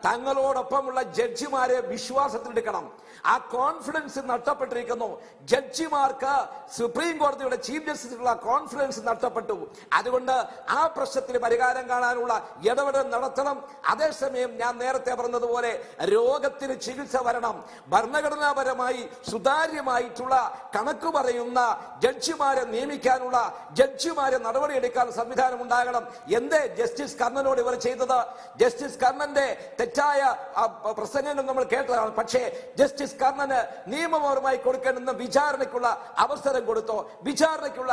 തങ്ങളോടൊപ്പമുള്ള ജഡ്ജിമാരെ വിശ്വാസത്തിലെടുക്കണം ആ കോൺഫിഡൻസ് നഷ്ടപ്പെട്ടിരിക്കുന്നു ജഡ്ജിമാർക്ക് സുപ്രീം കോടതിയുടെ ചീഫ് ജസ്റ്റിസിനുള്ള കോൺഫിഡൻസ് നഷ്ടപ്പെട്ടു അതുകൊണ്ട് ആ പ്രശ്നത്തിന് പരിഹാരം കാണാനുള്ള ഇടപെടൽ നടത്തണം അതേസമയം ഞാൻ നേരത്തെ പറഞ്ഞതുപോലെ രോഗത്തിന് ചികിത്സ വരണം ഭരണഘടനാപരമായി സുതാര്യമായിട്ടുള്ള കണക്ക് പറയുന്ന ജഡ്ജിമാരെ നിയമിക്കാനുള്ള ജഡ്ജിമാരെ നടപടിയെടുക്കാൻ സംവിധാനം ഉണ്ടാകണം എന്തേ ജസ്റ്റിസ് കർണനോട് ഇവർ ചെയ്തത് ജസ്റ്റിസ് കർണൻ കർണന്റെ തെറ്റായ പ്രസംഗങ്ങൾ നമ്മൾ കേട്ടതാണ് പക്ഷേ ജസ്റ്റിസ് കർണന് നിയമപരമായി കൊടുക്കേണ്ടുന്ന വിചാരണയ്ക്കുള്ള അവസരം കൊടുത്തോ വിചാരണയ്ക്കുള്ള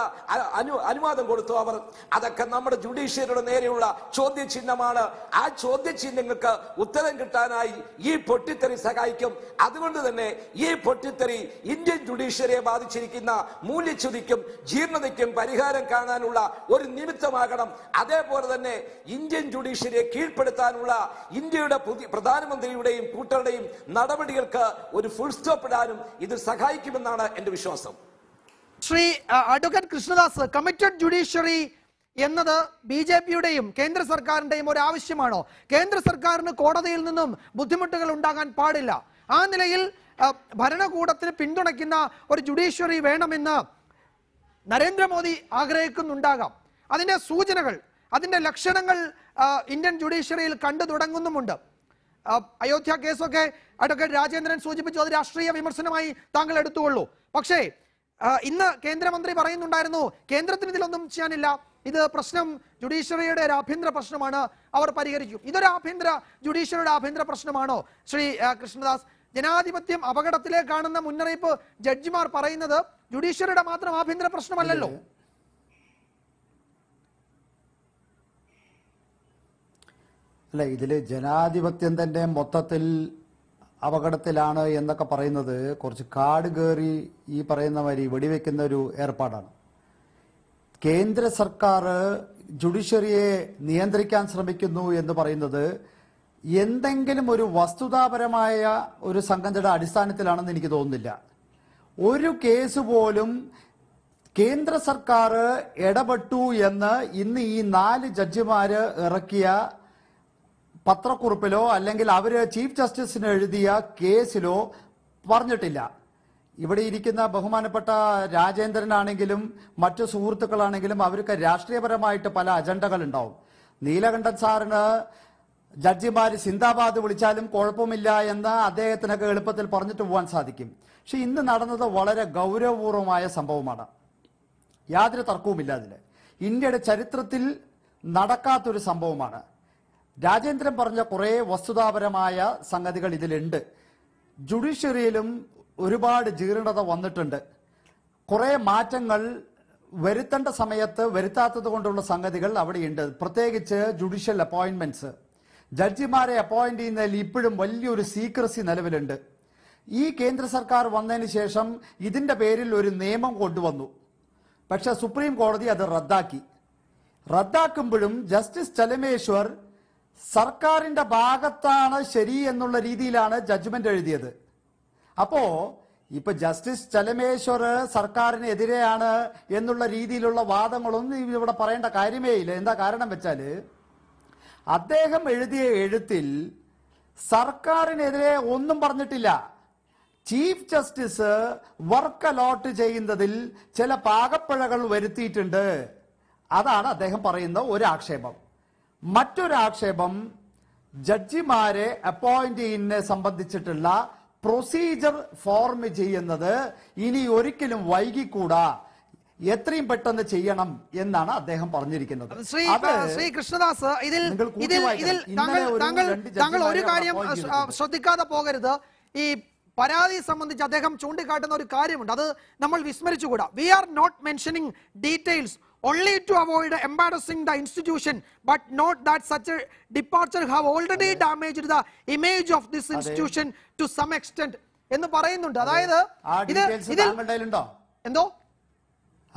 അനു അനുവാദം കൊടുത്തോ അവർ അതൊക്കെ നമ്മുടെ ജുഡീഷ്യറിയുടെ നേരെയുള്ള ചോദ്യചിഹ്നമാണ് ആ ചോദ്യചിഹ്നങ്ങൾക്ക് ഉത്തരം കിട്ടാനായി ഈ പൊട്ടിത്തെറി സഹായിക്കും അതുകൊണ്ട് തന്നെ ഈ പൊട്ടിത്തെറി ഇന്ത്യൻ ജുഡീഷ്യറിയെ ബാധിച്ചിരിക്കുന്ന മൂല്യച്യുതിക്കും ജീർണതയ്ക്കും പരിഹാരം കാണാനുള്ള ഒരു നിമിത്തമാകണം അതേപോലെ തന്നെ ഇന്ത്യൻ ജുഡീഷ്യറിയെ കീഴ്പ്പെടുത്താനുള്ള ഇന്ത്യയുടെ പ്രധാനമന്ത്രിയുടെയും കൂട്ടരുടെയും നടപടികൾക്ക് ഒരു ഫുൾ സ്റ്റോപ്പ് ഇടാനും ഇത് സഹായിക്കുമെന്നാണ് എന്റെ വിശ്വാസം Shri advocate Krishnadas committed judiciary എന്നത് ബി ജെ പിയുടെയും കേന്ദ്ര സർക്കാരിന്റെയും ഒരു ആവശ്യമാണോ കേന്ദ്ര സർക്കാരിന് കോടതിയിൽ നിന്നും ബുദ്ധിമുട്ടുകൾ ഉണ്ടാകാൻ പാടില്ല ആ നിലയിൽ ഭരണകൂടത്തിന് പിന്തുണയ്ക്കുന്ന ഒരു ജുഡീഷ്യറി വേണമെന്ന് നരേന്ദ്രമോദി ആഗ്രഹിക്കുന്നുണ്ടാകാം അതിൻ്റെ സൂചനകൾ അതിൻ്റെ ലക്ഷണങ്ങൾ ഇന്ത്യൻ ജുഡീഷ്യറിയിൽ കണ്ടു തുടങ്ങുന്നുമുണ്ട് അയോധ്യ കേസൊക്കെ അഡ്വക്കേറ്റ് രാജേന്ദ്രൻ സൂചിപ്പിച്ചു അത് രാഷ്ട്രീയ വിമർശനമായി താങ്കൾ എടുത്തുകൊള്ളൂ പക്ഷേ ഇന്ന് കേന്ദ്രമന്ത്രി പറയുന്നുണ്ടായിരുന്നു കേന്ദ്രത്തിന് ഇതിലൊന്നും ചെയ്യാനില്ല ഇത് പ്രശ്നം ജുഡീഷ്യറിയുടെ ഒരു ആഭ്യന്തര പ്രശ്നമാണ് അവർ പരിഹരിക്കും ഇതൊരു ആഭ്യന്തര ജുഡീഷ്യറിയുടെ ആഭ്യന്തര പ്രശ്നമാണോ ശ്രീ കൃഷ്ണദാസ് ജനാധിപത്യം അപകടത്തിലേക്കാണെന്ന മുന്നറിയിപ്പ് ജഡ്ജിമാർ പറയുന്നത് ജുഡീഷ്യറിയുടെ മാത്രം ആഭ്യന്തര പ്രശ്നമല്ലല്ലോ അല്ല ഇതിൽ ജനാധിപത്യം തന്നെ മൊത്തത്തിൽ അപകടത്തിലാണ് എന്നൊക്കെ പറയുന്നത് കുറച്ച് കാട് കയറി ഈ പറയുന്ന മാതിരി വെടിവെക്കുന്ന ഒരു ഏർപ്പാടാണ് കേന്ദ്ര സർക്കാർ ജുഡീഷ്യറിയെ നിയന്ത്രിക്കാൻ ശ്രമിക്കുന്നു എന്ന് പറയുന്നത് എന്തെങ്കിലും ഒരു വസ്തുതാപരമായ ഒരു സംഗതിയുടെ അടിസ്ഥാനത്തിലാണെന്ന് എനിക്ക് തോന്നുന്നില്ല ഒരു കേസ് പോലും കേന്ദ്ര സർക്കാർ ഇടപെട്ടു എന്ന് ഇന്ന് ഈ നാല് ജഡ്ജിമാർ ഇറക്കിയ പത്രക്കുറിപ്പിലോ അല്ലെങ്കിൽ അവർ ചീഫ് ജസ്റ്റിസിന് എഴുതിയ കേസിലോ പറഞ്ഞിട്ടില്ല ഇവിടെ ഇരിക്കുന്ന ബഹുമാനപ്പെട്ട രാജേന്ദ്രനാണെങ്കിലും മറ്റു സുഹൃത്തുക്കളാണെങ്കിലും അവർക്ക് രാഷ്ട്രീയപരമായിട്ട് പല അജണ്ടകൾ ഉണ്ടാവും നീലകണ്ഠൻ സാറിന് ജഡ്ജിമാര് സിന്ദാബാദ് വിളിച്ചാലും കുഴപ്പമില്ല എന്ന് അദ്ദേഹത്തിനൊക്കെ എളുപ്പത്തിൽ പറഞ്ഞിട്ട് പോകാൻ സാധിക്കും പക്ഷെ ഇന്ന് നടന്നത് വളരെ ഗൗരവപൂർവമായ സംഭവമാണ് യാതൊരു തർക്കവുമില്ല അതിൽ ഇന്ത്യയുടെ ചരിത്രത്തിൽ നടക്കാത്തൊരു സംഭവമാണ് രാജേന്ദ്രൻ പറഞ്ഞ കുറേ വസ്തുതാപരമായ സംഗതികൾ ഇതിലുണ്ട് ജുഡീഷ്യറിയിലും ഒരുപാട് ജീർണത വന്നിട്ടുണ്ട് കുറേ മാറ്റങ്ങൾ വരുത്തേണ്ട സമയത്ത് വരുത്താത്തത് കൊണ്ടുള്ള സംഗതികൾ അവിടെയുണ്ട് പ്രത്യേകിച്ച് ജുഡീഷ്യൽ അപ്പോയിന്റ്മെന്റ്സ് ജഡ്ജിമാരെ അപ്പോയിന്റ് ചെയ്യുന്നതിൽ ഇപ്പോഴും വലിയൊരു സീക്രസി നിലവിലുണ്ട് ഈ കേന്ദ്ര സർക്കാർ വന്നതിന് ശേഷം ഇതിന്റെ പേരിൽ ഒരു നിയമം കൊണ്ടുവന്നു പക്ഷെ സുപ്രീം കോടതി അത് റദ്ദാക്കി റദ്ദാക്കുമ്പോഴും ജസ്റ്റിസ് ചലമേശ്വർ സർക്കാരിന്റെ ഭാഗത്താണ് ശരി എന്നുള്ള രീതിയിലാണ് ജഡ്ജ്മെന്റ് എഴുതിയത് അപ്പോ ഇപ്പൊ ജസ്റ്റിസ് ചലമേശ്വർ സർക്കാരിനെതിരെയാണ് എന്നുള്ള രീതിയിലുള്ള വാദങ്ങളൊന്നും ഇവിടെ പറയേണ്ട കാര്യമേ ഇല്ല എന്താ കാരണം വെച്ചാൽ അദ്ദേഹം എഴുതിയ എഴുത്തിൽ സർക്കാരിനെതിരെ ഒന്നും പറഞ്ഞിട്ടില്ല ചീഫ് ജസ്റ്റിസ് വർക്ക് അലോട്ട് ചെയ്യുന്നതിൽ ചില പാകപ്പിഴകൾ വരുത്തിയിട്ടുണ്ട് അതാണ് അദ്ദേഹം പറയുന്ന ഒരു ആക്ഷേപം മറ്റൊരാക്ഷേപം ജഡ്ജിമാരെ അപ്പോയിന്റ് ചെയ്യുന്നതിനെ സംബന്ധിച്ചിട്ടുള്ള പ്രൊസീജർ ഫോർമ് ചെയ്യുന്നത് ഇനി ഒരിക്കലും വൈകിക്കൂടാ എത്രയും പെട്ടെന്ന് ചെയ്യണം എന്നാണ് അദ്ദേഹം പറഞ്ഞിരിക്കുന്നത് ശ്രീ ശ്രീ കൃഷ്ണദാസ് ഇതിൽ ഇതിൽ ഇതിൽ താങ്കൾ താങ്കൾ ഒരു കാര്യം ശ്രദ്ധിക്കാതെ പോകരുത് ഈ പരാതി സംബന്ധിച്ച് അദ്ദേഹം ചൂണ്ടിക്കാട്ടുന്ന ഒരു കാര്യമുണ്ട് അത് നമ്മൾ വിസ്മരിച്ചുകൂടാ we are not mentioning details only to avoid embarrassing the institution, but note that such a departure have already damaged the image of this institution to some extent. എന്ന് പറയുന്നുണ്ട് അതായത് ഇത് ഇതിൽ എന്തോ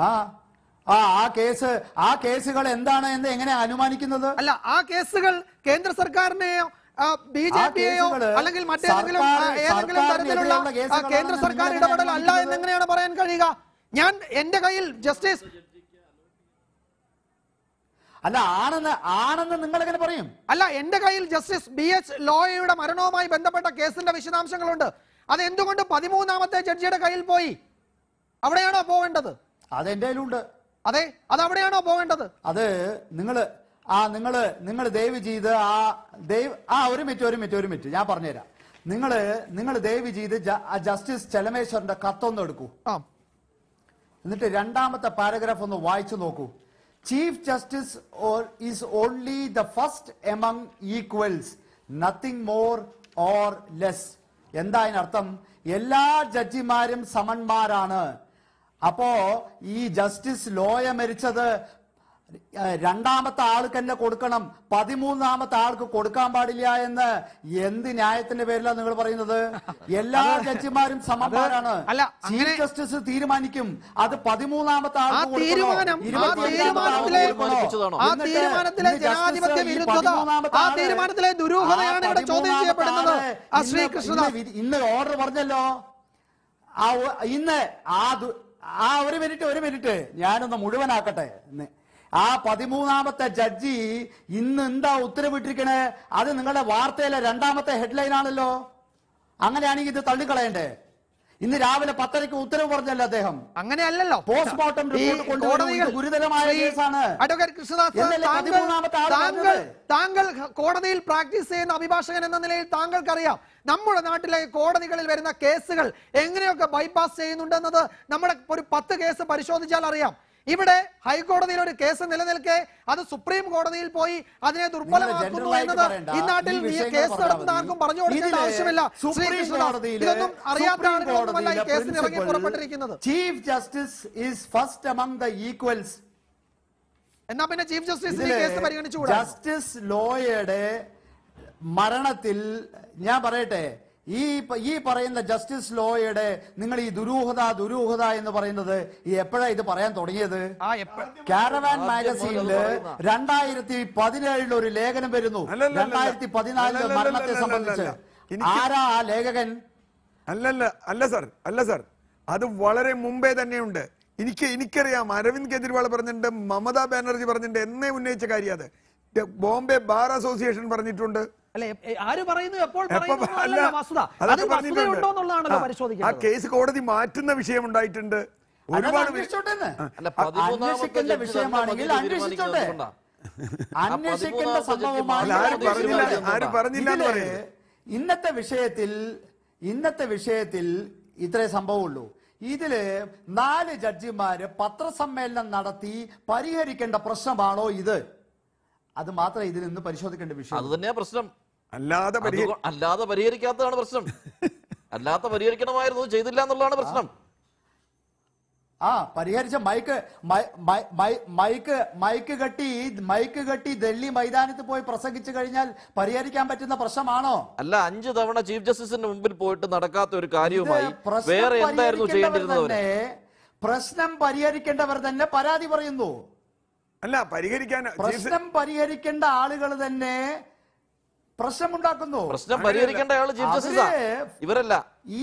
ആ ആ ആ കേസ് ആ കേസുകൾ എന്താണ് എന്ന് എങ്ങനെ അനുമാനിക്കുന്നത് അല്ല ആ കേസുകൾ കേന്ദ്ര സർക്കാരിനെയോ ബി ജെ പിയെയോ അല്ലെങ്കിൽ മറ്റേതെങ്കിലും ഏതെങ്കിലും തരത്തിലുള്ള കേന്ദ്ര സർക്കാർ ഇടപെടൽ അല്ല എന്നെങ്ങനെയാണ് പറയാൻ കഴിയുക ഞാൻ എന്റെ കയ്യിൽ ജസ്റ്റിസ് അല്ല ആണെന്ന് ആണെന്ന് നിങ്ങൾ എങ്ങനെ പറയും അല്ല എന്റെ കയ്യിൽ ജസ്റ്റിസ് ബി എച്ച് ലോയയുടെ മരണവുമായി ബന്ധപ്പെട്ട കേസിന്റെ വിശദാംശങ്ങളുണ്ട് അത് എന്തുകൊണ്ട് പതിമൂന്നാമത്തെ ജഡ്ജിയുടെ കയ്യിൽ പോയി അവിടെയാണോ പോവേണ്ടത് അത് എൻ്റെ കയ്യിലുണ്ട് അതെ അത് അവിടെയാണോ പോവേണ്ടത് അത് നിങ്ങള് ആ നിങ്ങള് നിങ്ങൾ ദയവ് ചെയ്ത് ആ ദൈവ് ആ ഒരു മിറ്റ് ഒരു മിറ്റ് ഒരു മിറ്റ് ഞാൻ പറഞ്ഞുതരാം നിങ്ങള് നിങ്ങൾ ദയവ് ചെയ്ത് ജസ്റ്റിസ് ചെലമേശ്വറിന്റെ കത്തൊന്ന് എടുക്കൂ എന്നിട്ട് രണ്ടാമത്തെ പാരഗ്രാഫ് ഒന്ന് വായിച്ചു നോക്കൂ Chief Justice or is only the first among equals, nothing more or less. എന്താ അതിനർത്ഥം എല്ലാ ജഡ്ജിമാരും സമന്മാരാണ് അപ്പോ ഈ ജസ്റ്റിസ് ലോയ മരിച്ചത് രണ്ടാമത്തെ ആൾക്ക് തന്നെ കൊടുക്കണം പതിമൂന്നാമത്തെ ആൾക്ക് കൊടുക്കാൻ പാടില്ല എന്ന് എന്ത് ന്യായത്തിന്റെ പേരിലാണ് നിങ്ങൾ പറയുന്നത് എല്ലാ ജഡ്ജിമാരും സമന്മാരാണ് ചീഫ് ജസ്റ്റിസ് തീരുമാനിക്കും അത് പതിമൂന്നാമത്തെ ആൾക്ക് തീരുമാനത്തിലെ ദുരൂഹതയാണ് ഇവിടെ ചോദ്യം ചെയ്യപ്പെടുന്നത് ഇന്ന് ഓർഡർ പറഞ്ഞല്ലോ ആ ഇന്ന് ആ ആ ഒരു മിനിറ്റ് ഒരു മിനിറ്റ് ഞാനൊന്ന് മുഴുവനാക്കട്ടെ ആ പതിമൂന്നാമത്തെ ജഡ്ജി ഇന്ന് എന്താ ഉത്തരവിട്ടിരിക്കണേ അത് നിങ്ങളുടെ വാർത്തയിലെ രണ്ടാമത്തെ ഹെഡ്ലൈൻ ആണല്ലോ അങ്ങനെയാണെങ്കിൽ ഇത് തള്ളിക്കളയണ്ടേ ഇന്ന് രാവിലെ പത്തരയ്ക്ക് ഉത്തരവ് പറഞ്ഞല്ലോ അദ്ദേഹം അങ്ങനെയല്ലല്ലോ പോസ്റ്റ്മോർട്ടം ഗുരുതരമായ കേസാണ് താങ്കൾ താങ്കൾ കോടതിയിൽ പ്രാക്ടീസ് ചെയ്യുന്ന അഭിഭാഷകൻ എന്ന നിലയിൽ താങ്കൾക്കറിയാം നമ്മുടെ നാട്ടിലെ കോടതികളിൽ വരുന്ന കേസുകൾ എങ്ങനെയൊക്കെ ബൈപ്പാസ് ചെയ്യുന്നുണ്ടെന്നത് നമ്മുടെ ഒരു പത്ത് കേസ് പരിശോധിച്ചാൽ അറിയാം ഇവിടെ ഹൈക്കോടതിയിൽ ഒരു കേസ് നിലനിൽക്കെ അത് സുപ്രീം കോടതിയിൽ പോയി അതിനെ ദുർബലമാക്കുന്നു എന്നത് ഈ നാട്ടിൽ കേസ് നടത്തുന്ന ആർക്കും പറഞ്ഞു കൊടുക്കേണ്ട ആവശ്യമില്ല ഇതൊന്നും അറിയാത്ത ആളുകളൊന്നുമല്ല ഈ ഇറങ്ങി പുറപ്പെട്ടിരിക്കുന്നത് chief justice is first among the equals എന്നാ പിന്നെ ചീഫ് ജസ്റ്റിസ് കേസ് പരിഗണിച്ചുകൂടാ ജസ്റ്റിസ് ലോയയുടെ മരണത്തിൽ ഞാൻ പറയട്ടെ ഈ ഈ പറയുന്ന ജസ്റ്റിസ് ലോയുടെ നിങ്ങൾ ഈ ദുരൂഹത ദുരൂഹത എന്ന് പറയുന്നത് ഈ എപ്പോഴാ ഇത് പറയാൻ തുടങ്ങിയത് കാരവാൻ മാഗസീനില് രണ്ടായിരത്തി പതിനേഴിൽ ഒരു ലേഖനം വരുന്നു രണ്ടായിരത്തി പതിനാലിലെ മരണത്തെ സംബന്ധിച്ച് ആരാ ആ ലേഖകൻ അല്ലല്ല അല്ല സർ അല്ല സർ അത് വളരെ മുമ്പേ തന്നെയുണ്ട് എനിക്ക് എനിക്കറിയാം അരവിന്ദ് കെജ്രിവാൾ പറഞ്ഞിട്ടുണ്ട് മമതാ ബാനർജി പറഞ്ഞിട്ടുണ്ട് എന്നെ ഉന്നയിച്ച കാര്യം അത് ബോംബെ ബാർ അസോസിയേഷൻ പറഞ്ഞിട്ടുണ്ട് ആര് പറയുന്നു എപ്പോൾ ആ കേസ് കോടതി മാറ്റുന്ന വിഷയം ഉണ്ടായിട്ടുണ്ട് ഒരുപാട് വിഷയമാണെങ്കിൽ ആരും പറഞ്ഞില്ല ഇന്നത്തെ വിഷയത്തിൽ ഇന്നത്തെ വിഷയത്തിൽ ഇത്രേ സംഭവമുള്ളൂ ഇതില് നാല് ജഡ്ജിമാര് പത്രസമ്മേളനം നടത്തി പരിഹരിക്കേണ്ട പ്രശ്നമാണോ ഇത് അത് മാത്രം ഇതിൽ നിന്ന് പരിശോധിക്കേണ്ട വിഷയം അത് തന്നെയാ പ്രശ്നം അല്ലാതെ അല്ലാതെ പരിഹരിക്കാത്തതാണ് പ്രശ്നം [LAUGHS] അല്ലാത്ത പരിഹരിക്കണമായിരുന്നു ചെയ്തില്ല എന്നുള്ളതാണ് പ്രശ്നം ആ പരിഹരിച്ച മൈക്ക് മൈക്ക് മൈക്ക് കെട്ടി മൈക്ക് കെട്ടി ഡൽഹി മൈതാനത്ത് പോയി പ്രസംഗിച്ചു കഴിഞ്ഞാൽ പരിഹരിക്കാൻ പറ്റുന്ന പ്രശ്നമാണോ അല്ല അഞ്ചു തവണ ചീഫ് ജസ്റ്റിസിന്റെ മുമ്പിൽ പോയിട്ട് നടക്കാത്ത ഒരു കാര്യവുമായി വേറെ എന്തായിരുന്നു ചെയ്യേണ്ടിരുന്നത് പ്രശ്നം പരിഹരിക്കേണ്ടവർ തന്നെ പരാതി പറയുന്നു അല്ല പരിഹരിക്കാൻ പ്രശ്നം പരിഹരിക്കേണ്ട ആളുകൾ തന്നെ പ്രശ്നമുണ്ടാക്കുന്നു പ്രശ്നം പരിഹരിക്കേണ്ട ആള് ചീഫ് ജസ്റ്റിസ് ഇവരല്ല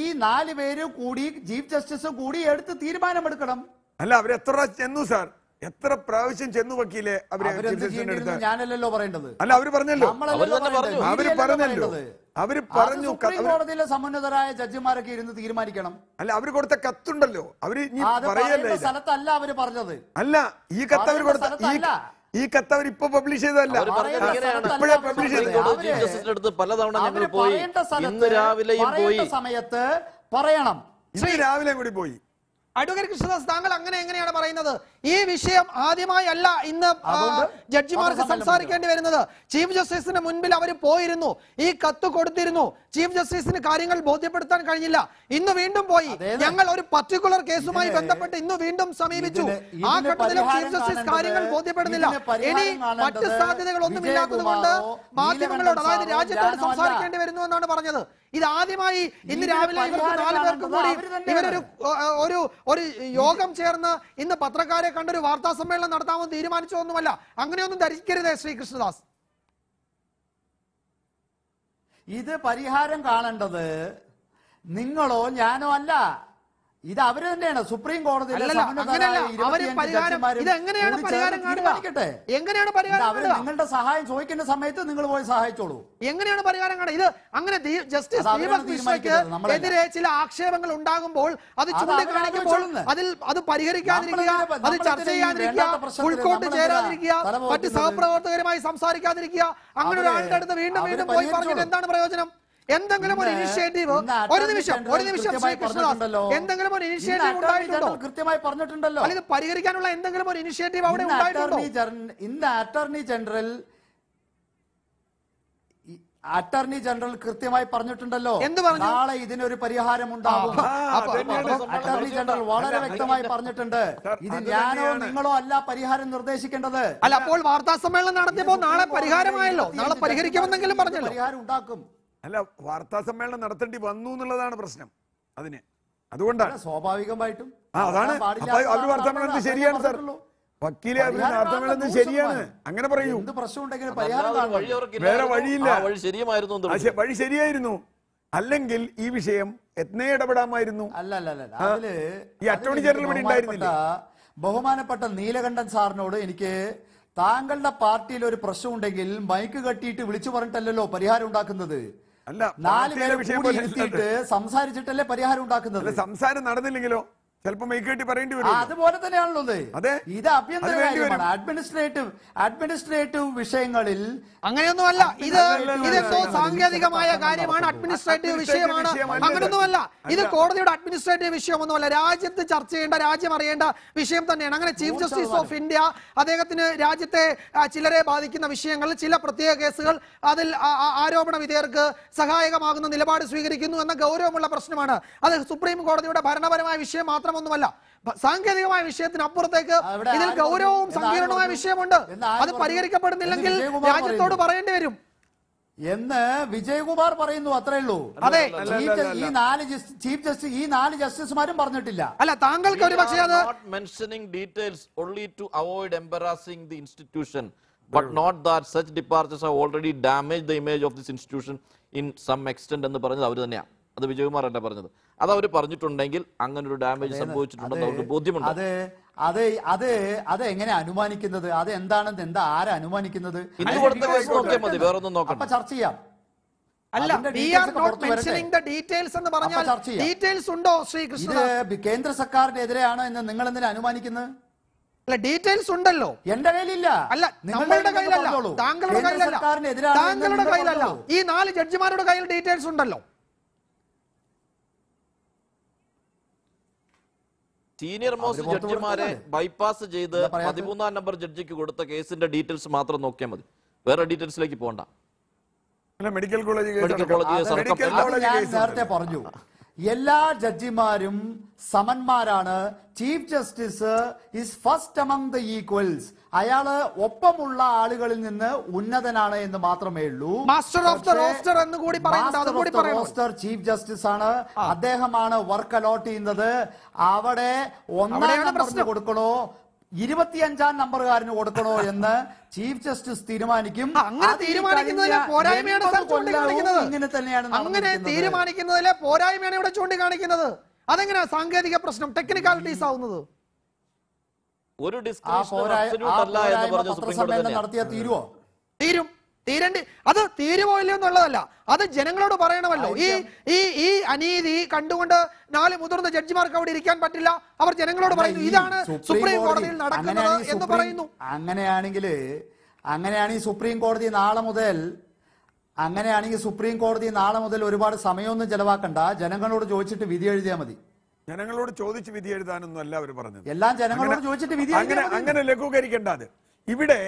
ഈ നാല് പേര് കൂടി ചീഫ് ജസ്റ്റിസ് കൂടി എടുത്ത് തീരുമാനമെടുക്കണം അല്ല അവർ എത്ര ചെന്നു സാർ എത്ര പ്രാവശ്യം ചെന്നു വക്കീലെ അവര് ഞാനല്ലല്ലോ പറയേണ്ടത് അല്ല അവര് പറഞ്ഞല്ലോ അവര് പറഞ്ഞല്ലോ അവര് പറഞ്ഞു കോടതിയിലെ സമുന്നതരായ ജഡ്ജിമാരൊക്കെ ഇരുന്ന് തീരുമാനിക്കണം അല്ല അവര് കൊടുത്ത കത്തുണ്ടല്ലോ അവര് സ്ഥലത്തല്ല അവര് പറഞ്ഞത് അല്ല ഈ കത്ത് അവർ കൊടുത്ത ഈ കത്ത് അവർ ഇപ്പൊ പബ്ലിഷ് ചെയ്തതല്ല ഇപ്പോഴേ പബ്ലിഷ് ചെയ്തത് പലതവണ പോയി ഇന്ന് രാവിലെയും പോയി സമയത്ത് പറയണം ഇന്ന് രാവിലെ കൂടി പോയി അഡ്വക്കേറ്റ് കൃഷ്ണദാസ് താങ്കൾ അങ്ങനെ എങ്ങനെയാണ് പറയുന്നത് ഈ വിഷയം ആദ്യമായി അല്ല ഇന്ന് ജഡ്ജിമാർക്ക് സംസാരിക്കേണ്ടി വരുന്നത് ചീഫ് ജസ്റ്റിസിന് മുൻപിൽ അവർ പോയിരുന്നു ഈ കത്ത് കൊടുത്തിരുന്നു ചീഫ് ജസ്റ്റിസിന് കാര്യങ്ങൾ ബോധ്യപ്പെടുത്താൻ കഴിഞ്ഞില്ല ഇന്ന് വീണ്ടും പോയി ഞങ്ങൾ ഒരു പർട്ടിക്കുലർ കേസുമായി ബന്ധപ്പെട്ട് ഇന്ന് വീണ്ടും സമീപിച്ചു ആ ഘട്ടത്തിലും ചീഫ് ജസ്റ്റിസ് കാര്യങ്ങൾ ബോധ്യപ്പെടുന്നില്ല ഇനി മറ്റ് സാധ്യതകളൊന്നും ഇല്ലാത്തത് കൊണ്ട് മാധ്യമങ്ങളോട് അതായത് രാജ്യത്തോട് സംസാരിക്കേണ്ടി വരുന്നു എന്നാണ് പറഞ്ഞത് ഇത് ആദ്യമായി ഇന്ന് രാവിലെ നാല് പേർക്കും കൂടി ഇവരൊരു ഒരു ഒരു യോഗം ചേർന്ന് ഇന്ന് പത്രക്കാരെ കണ്ടൊരു വാർത്താ സമ്മേളനം നടത്താമെന്ന് തീരുമാനിച്ചതൊന്നുമല്ല അങ്ങനെയൊന്നും ധരിക്കരുതേ ശ്രീകൃഷ്ണദാസ് ഇത് പരിഹാരം കാണേണ്ടത് നിങ്ങളോ ഞാനോ അല്ല ഇത് അവര് തന്നെയാണ് സുപ്രീം കോടതി പരിഹാരം എങ്ങനെയാണ് പരിഹാരം നിങ്ങളുടെ സഹായം ചോദിക്കേണ്ട സമയത്ത് നിങ്ങൾ പോയി സഹായിച്ചോളൂ എങ്ങനെയാണ് പരിഹാരം കാണുക ഇത് അങ്ങനെ ജസ്റ്റിസ് ദീപക് മിശ്രയ്ക്ക് എതിരെ ചില ആക്ഷേപങ്ങൾ ഉണ്ടാകുമ്പോൾ അത് ചൂണ്ടിക്കാണിക്കുമ്പോൾ അതിൽ അത് പരിഹരിക്കാതിരിക്കുക അത് ചർച്ച ചെയ്യാതിരിക്കുക ഉൾക്കോട്ട് ചേരാതിരിക്കുക മറ്റ് സഹപ്രവർത്തകരുമായി സംസാരിക്കാതിരിക്കുക അങ്ങനെ ഒരാളുടെ അടുത്ത് വീണ്ടും വീണ്ടും പോയി പറഞ്ഞിട്ട് എന്താണ് പ്രയോജനം എന്തെങ്കിലും ഒരു ഇനിഷ്യേറ്റീവ് ഒരു നിമിഷം ഒരു നിമിഷം എന്തെങ്കിലും ഒരു ഇനിഷ്യേറ്റീവ് ഉണ്ടായിട്ടുണ്ടോ കൃത്യമായി പറഞ്ഞിട്ടുണ്ടല്ലോ അല്ലെങ്കിൽ പരിഹരിക്കാനുള്ള എന്തെങ്കിലും ഒരു ഇനിഷ്യേറ്റീവ് അവിടെ ഉണ്ടായിട്ടുണ്ടോ ഇന്ന് അറ്റോർണി ജനറൽ അറ്റോർണി ജനറൽ കൃത്യമായി പറഞ്ഞിട്ടുണ്ടല്ലോ എന്ത് പറഞ്ഞു നാളെ ഇതിനൊരു പരിഹാരം ഉണ്ടാകും അറ്റോർണി ജനറൽ വളരെ വ്യക്തമായി പറഞ്ഞിട്ടുണ്ട് ഇത് ഞാനോ നിങ്ങളോ അല്ല പരിഹാരം നിർദ്ദേശിക്കേണ്ടത് അല്ല അപ്പോൾ വാർത്താ സമ്മേളനം നടത്തിയപ്പോൾ നാളെ പരിഹാരമായല്ലോ നാളെ പരിഹരിക്കുമെന്നെങ്കിലും പറഞ്ഞല്ലോ പരിഹാരം ഉണ്ടാക്കും അല്ല വാർത്താ സമ്മേളനം നടത്തേണ്ടി വന്നു എന്നുള്ളതാണ് പ്രശ്നം അതിന് അതുകൊണ്ടാണ് സ്വാഭാവികമായിട്ടും അതാണ് വാർത്താ സമ്മേളനത്തിൽ ശരിയാണ് സാർ വക്കീലെ അവർ വാർത്താ ശരിയാണ് അങ്ങനെ പറയൂ വേറെ വഴിയില്ല വഴി ശരിയായിരുന്നു അല്ലെങ്കിൽ ഈ വിഷയം എത്നേ ഇടപെടാമായിരുന്നു അല്ല അല്ല അല്ല അതില് ഈ അറ്റോർണി ജനറൽ ഇവിടെ ഉണ്ടായിരുന്നില്ല ബഹുമാനപ്പെട്ട നീലകണ്ഠൻ സാറിനോട് എനിക്ക് താങ്കളുടെ പാർട്ടിയിൽ ഒരു പ്രശ്നം ഉണ്ടെങ്കിൽ മൈക്ക് കെട്ടിയിട്ട് വിളിച്ചു പറഞ്ഞിട്ടല്ലല്ലോ പരിഹാരം ഉണ്ടാക്കുന്നത് അല്ല നാല് പേരെ കൂടി സംസാരിച്ചിട്ടല്ലേ പരിഹാരം ഉണ്ടാക്കുന്നത് സംസാരം നടന്നില്ലെങ്കിലോ ചിലപ്പോൾ മെയ്ക്കേട്ടി പറയേണ്ടി വരും അതുപോലെ തന്നെയാണല്ലോ അതെ ഇത് അഭ്യന്തര കാര്യമാണ് അഡ്മിനിസ്ട്രേറ്റീവ് അഡ്മിനിസ്ട്രേറ്റീവ് വിഷയങ്ങളിൽ അങ്ങനെയൊന്നുമല്ല ഇത് ഇതെന്തോ സാങ്കേതികമായ കാര്യമാണ് അഡ്മിനിസ്ട്രേറ്റീവ് വിഷയമാണ് അങ്ങനെയൊന്നുമല്ല ഇത് കോടതിയുടെ അഡ്മിനിസ്ട്രേറ്റീവ് വിഷയമൊന്നുമല്ല രാജ്യത്ത് ചർച്ച ചെയ്യേണ്ട രാജ്യം അറിയേണ്ട വിഷയം തന്നെയാണ് അങ്ങനെ ചീഫ് ജസ്റ്റിസ് ഓഫ് ഇന്ത്യ അദ്ദേഹത്തിന് രാജ്യത്തെ ചിലരെ ബാധിക്കുന്ന വിഷയങ്ങളിൽ ചില പ്രത്യേക കേസുകൾ അതിൽ ആരോപണ വിധേയർക്ക് സഹായകമാകുന്ന നിലപാട് സ്വീകരിക്കുന്നു എന്ന ഗൗരവമുള്ള പ്രശ്നമാണ് അത് സുപ്രീം കോടതിയുടെ ഭരണപരമായ വിഷയം മാത്രം ഒന്നുമല്ല സാങ്കേതികമായ വിഷയത്തിന് അപ്പുറത്തേക്ക് ഇതിൽ ഗൗരവവും സങ്കീർണവുമായ വിഷയമുണ്ട് അത് പരിഹരിക്കപ്പെടുന്നില്ലെങ്കിൽ രാജ്യത്തോട് പറയേണ്ടി വരും എന്ന് വിജയകുമാർ പറയുന്നു അത്രേ ഉള്ളൂ അതെ ഈ നാല് ചീഫ് ജസ്റ്റിസ് ഈ നാല് ജസ്റ്റിസുമാരും പറഞ്ഞിട്ടില്ല അല്ല താങ്കൾക്ക് ഒരു പക്ഷേ അത് mentioning details only to avoid embarrassing the institution but not that such departures have already damage the image of this institution in some extent എന്ന് പറഞ്ഞത് തന്നെയാണ് അത് വിജയകുമാർ അല്ല പറഞ്ഞത് അത് അവർ പറഞ്ഞിട്ടുണ്ടെങ്കിൽ അങ്ങനെ ഒരു ഡാമേജ് സംഭവിച്ചിട്ടുണ്ടെന്ന് അവർക്ക് ബോധ്യമുണ്ട് അതെ അതെ അത് അത് എങ്ങനെ അനുമാനിക്കുന്നത് അത് എന്താണെന്ന് എന്താ ആരാ അനുമാനിക്കുന്നത് ചർച്ച ചെയ്യാം അല്ല we are not mentioning details എന്ന് പറഞ്ഞാൽ ഡീറ്റെയിൽസ് ഉണ്ടോ ശ്രീ കേന്ദ്ര സർക്കാരിന്റെ എതിരെയാണോ എന്ന് നിങ്ങൾ എന്തിനാ അനുമാനിക്കുന്നത് അല്ല ഡീറ്റെയിൽസ് ഉണ്ടല്ലോ എന്റെ കയ്യിലില്ല അല്ല നിങ്ങളുടെ കയ്യിലല്ലോ താങ്കളുടെ കയ്യിലല്ല താങ്കളുടെ കയ്യിലല്ല ഈ നാല് ജഡ്ജിമാരുടെ കയ്യിൽ ഡീറ്റെയിൽസ് ഉണ്ടല്ലോ സീനിയർ മോസ്റ്റ് ജഡ്ജിമാരെ ബൈപ്പാസ് ചെയ്ത് പതിമൂന്നാം നമ്പർ ജഡ്ജിക്ക് കൊടുത്ത കേസിന്റെ ഡീറ്റെയിൽസ് മാത്രം നോക്കിയാൽ മതി വേറെ ഡീറ്റെയിൽസിലേക്ക് പോകണ്ട മെഡിക്കൽ കോളേജ് നേരത്തെ പറഞ്ഞു എല്ലാ ജഡ്ജിമാരും സമന്മാരാണ് chief justice is first among the equals അയാള് ഒപ്പമുള്ള ആളുകളിൽ നിന്ന് ഉന്നതനാണ് എന്ന് മാത്രമേ ഉള്ളൂ മാസ്റ്റർ ഓഫ് ദ റോസ്റ്റർ എന്ന് കൂടി റോസ്റ്റർ ചീഫ് ജസ്റ്റിസ് ആണ് അദ്ദേഹമാണ് വർക്ക് അലോട്ട് ചെയ്യുന്നത് അവിടെ ഒന്നാം പ്രശ്നം കൊടുക്കണോ ഇരുപത്തിയഞ്ചാം നമ്പറുകാരന് കൊടുക്കണോ എന്ന് ചീഫ് ജസ്റ്റിസ് തീരുമാനിക്കും അങ്ങനെ തീരുമാനിക്കുന്നതിലെ പോരായ്മയാണ് ചൂണ്ടിക്കാണിക്കുന്നത് ഇങ്ങനെ തന്നെയാണ് അങ്ങനെ തീരുമാനിക്കുന്നതിലെ പോരായ്മയാണ് ഇവിടെ ചൂണ്ടിക്കാണിക്കുന്നത് അതെങ്ങനെയാ സാങ്കേതിക പ്രശ്നം ടെക്നിക്കാലിറ്റീസ് ആവുന്നത് ഒരു നടത്തിയ തീരുവോ തീരും തീരണ്ടി അത് തീരുമോ ഇല്ലയോ എന്നുള്ളതല്ല അത് ജനങ്ങളോട് പറയണമല്ലോ ഈ ഈ ഈ അനീതി കണ്ടുകൊണ്ട് നാല് മുതിർന്ന ജഡ്ജിമാർക്ക് അവിടെ ഇരിക്കാൻ പറ്റില്ല അവർ ജനങ്ങളോട് പറയുന്നു ഇതാണ് സുപ്രീം കോടതിയിൽ നടക്കുന്നത് എന്ന് പറയുന്നു അങ്ങനെയാണെങ്കിൽ അങ്ങനെയാണെങ്കിൽ സുപ്രീം കോടതി നാളെ മുതൽ അങ്ങനെയാണെങ്കിൽ സുപ്രീം കോടതി നാളെ മുതൽ ഒരുപാട് സമയമൊന്നും ചെലവാക്കണ്ട ജനങ്ങളോട് ചോദിച്ചിട്ട് വിധി എഴുതിയാൽ മതി ജനങ്ങളോട് ചോദിച്ച് വിധി എഴുതാനൊന്നും അല്ല അവർ പറഞ്ഞത് എല്ലാം ജനങ്ങളോട് ചോദിച്ചിട്ട് വിധി അങ്ങനെ അങ്ങനെ ലഘൂകരിക്കേണ്ട അത് ഇവിടെ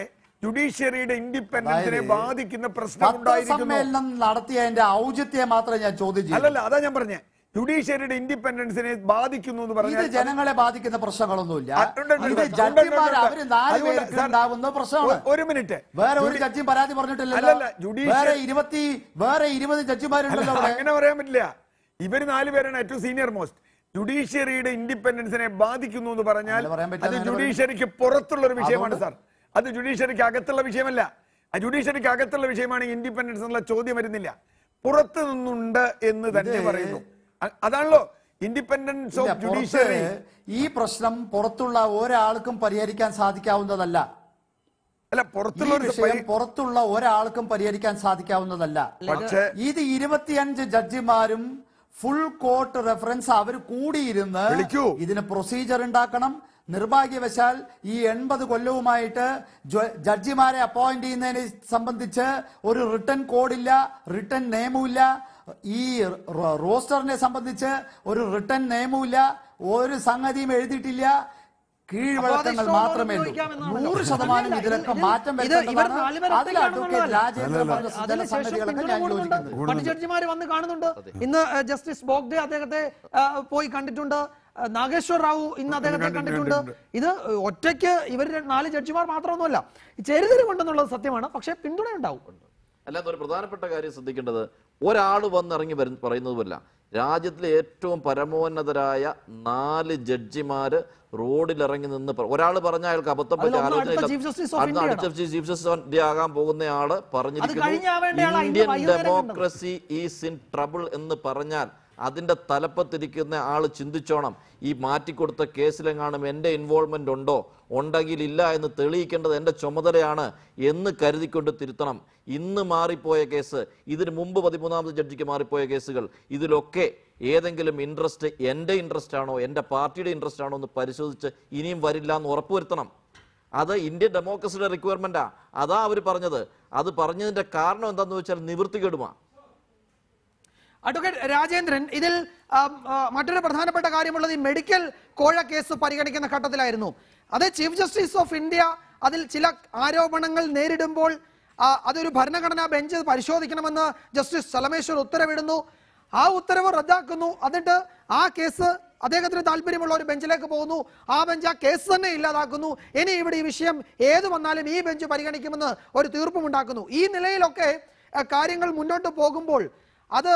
ജുഡീഷ്യറിയുടെ ഇൻഡിപെൻഡൻസിനെ ബാധിക്കുന്ന പ്രശ്നം നടത്തിയതിന്റെ ഔചിത്യെ മാത്രമേ ഞാൻ ചോദിച്ചു അല്ലല്ല അതാ ഞാൻ പറഞ്ഞേ ജുഡീഷ്യറിയുടെ ഇൻഡിപെൻഡൻസിനെ ബാധിക്കുന്നു എന്ന് പറഞ്ഞു ഇത് ജനങ്ങളെ ബാധിക്കുന്ന പ്രശ്നങ്ങളൊന്നുമില്ല ഒരു മിനിറ്റ് വേറെ ഒരു ജഡ്ജി പരാതി പറഞ്ഞിട്ടില്ല വേറെ ഇരുപത്തി വേറെ ഇരുപത് ജഡ്ജിമാരുണ്ടല്ലോ അങ്ങനെ പറയാൻ പറ്റില്ല ഇവര് നാലുപേരാണ് ഏറ്റവും സീനിയർ മോസ്റ്റ് ജുഡീഷ്യറിയുടെ ഇൻഡിപെൻഡൻസിനെ ബാധിക്കുന്നു എന്ന് പറഞ്ഞാൽ അത് ജുഡീഷ്യറിക്ക് പുറത്തുള്ള ഒരു വിഷയമാണ് സാർ അത് ജുഡീഷ്യറിക്ക് അകത്തുള്ള വിഷയമല്ല ആ ജുഡീഷ്യറിക്ക് അകത്തുള്ള വിഷയമാണ് ഇൻഡിപെൻഡൻസ് എന്നുള്ള ചോദ്യം വരുന്നില്ല പുറത്തു നിന്നുണ്ട് എന്ന് തന്നെ പറയുന്നു അതാണല്ലോ ഇൻഡിപെൻഡൻസ് ഓഫ് ജുഡീഷ്യറി ഈ പ്രശ്നം പുറത്തുള്ള ഒരാൾക്കും പരിഹരിക്കാൻ സാധിക്കാവുന്നതല്ല അല്ല പുറത്തുള്ള വിഷയം പുറത്തുള്ള ഒരാൾക്കും പരിഹരിക്കാൻ സാധിക്കാവുന്നതല്ല പക്ഷേ ഇത് ഇരുപത്തിയഞ്ച് ജഡ്ജിമാരും ഫുൾ കോർട്ട് റെഫറൻസ് അവർ കൂടിയിരുന്ന് ഇതിന് പ്രൊസീജിയർ ഉണ്ടാക്കണം നിർഭാഗ്യവശാൽ ഈ എൺപത് കൊല്ലവുമായിട്ട് ജഡ്ജിമാരെ അപ്പോയിന്റ് ചെയ്യുന്നതിനെ സംബന്ധിച്ച് ഒരു റിട്ടേൺ കോഡില്ല റിട്ടേൺ ഇല്ല ഈ റോസ്റ്ററിനെ സംബന്ധിച്ച് ഒരു റിട്ടേൺ ഇല്ല ഒരു സംഗതിയും എഴുതിയിട്ടില്ല കീഴ്വഴക്കങ്ങൾ മാത്രമേ നൂറ് ശതമാനം ഇതിലൊക്കെ മാറ്റം വരുന്നതാണ് വന്ന് കാണുന്നുണ്ട് ഇന്ന് ജസ്റ്റിസ് ബോഗ്ഡെ അദ്ദേഹത്തെ പോയി കണ്ടിട്ടുണ്ട് നാഗേശ്വർ റാവു ഇന്ന് അദ്ദേഹത്തെ കണ്ടിട്ടുണ്ട് ഇത് ഒറ്റയ്ക്ക് ഇവർ നാല് ജഡ്ജിമാർ മാത്രമൊന്നുമല്ല ചേരുതരമുണ്ടെന്നുള്ളത് സത്യമാണ് പക്ഷെ പിന്തുണ ഉണ്ടാവും അല്ലാതെ ഒരു പ്രധാനപ്പെട്ട കാര്യം ശ്രദ്ധിക്കേണ്ടത് ഒരാൾ വന്നിറങ്ങി വരുന്ന പറയുന്നതുമല്ല രാജ്യത്തിലെ ഏറ്റവും പരമോന്നതരായ നാല് ജഡ്ജിമാര് റോഡിലിറങ്ങി നിന്ന് ഒരാൾ പറഞ്ഞ അയാൾക്ക് അബദ്ധം പറ്റി ആലോചനയില്ല അന്ന് അടുത്ത ചീഫ് ജസ്റ്റിസ് ആകാൻ പോകുന്നയാള് പറഞ്ഞിരിക്കുന്നു Indian democracy is in trouble എന്ന് പറഞ്ഞാൽ അതിന്റെ തലപ്പത്തിരിക്കുന്ന ആൾ ചിന്തിച്ചോണം ഈ മാറ്റിക്കൊടുത്ത കേസിലെങ്ങാനും എന്റെ ഇൻവോൾവ്മെന്റ് ഉണ്ടോ ഉണ്ടെങ്കിൽ ഇല്ല എന്ന് തെളിയിക്കേണ്ടത് എന്റെ ചുമതലയാണ് എന്ന് കരുതിക്കൊണ്ട് തിരുത്തണം ഇന്ന് മാറിപ്പോയ കേസ് ഇതിനു മുമ്പ് പതിമൂന്നാമത് ജഡ്ജിക്ക് മാറിപ്പോയ കേസുകൾ ഇതിലൊക്കെ ഏതെങ്കിലും ഇൻട്രസ്റ്റ് എൻ്റെ ഇൻട്രസ്റ്റ് ആണോ എൻ്റെ പാർട്ടിയുടെ ഇൻട്രസ്റ്റ് ആണോ എന്ന് പരിശോധിച്ച് ഇനിയും വരില്ല എന്ന് ഉറപ്പുവരുത്തണം അത് ഇന്ത്യൻ ഡെമോക്രസിയുടെ റിക്വയർമെൻറ്റാ അതാ അവർ പറഞ്ഞത് അത് പറഞ്ഞതിൻ്റെ കാരണം എന്താണെന്ന് വെച്ചാൽ നിവൃത്തികേടുമാണ് അഡ്വക്കേറ്റ് രാജേന്ദ്രൻ ഇതിൽ മറ്റൊരു പ്രധാനപ്പെട്ട കാര്യമുള്ളത് ഈ മെഡിക്കൽ കോഴ കേസ് പരിഗണിക്കുന്ന ഘട്ടത്തിലായിരുന്നു അത് ചീഫ് ജസ്റ്റിസ് ഓഫ് ഇന്ത്യ അതിൽ ചില ആരോപണങ്ങൾ നേരിടുമ്പോൾ അതൊരു ഭരണഘടനാ ബെഞ്ച് പരിശോധിക്കണമെന്ന് ജസ്റ്റിസ് സലമേശ്വർ ഉത്തരവിടുന്നു ആ ഉത്തരവ് റദ്ദാക്കുന്നു എന്നിട്ട് ആ കേസ് അദ്ദേഹത്തിന് താല്പര്യമുള്ള ഒരു ബെഞ്ചിലേക്ക് പോകുന്നു ആ ബെഞ്ച് ആ കേസ് തന്നെ ഇല്ലാതാക്കുന്നു ഇനി ഇവിടെ ഈ വിഷയം ഏത് വന്നാലും ഈ ബെഞ്ച് പരിഗണിക്കുമെന്ന് ഒരു തീർപ്പുമുണ്ടാക്കുന്നു ഈ നിലയിലൊക്കെ കാര്യങ്ങൾ മുന്നോട്ട് പോകുമ്പോൾ അത്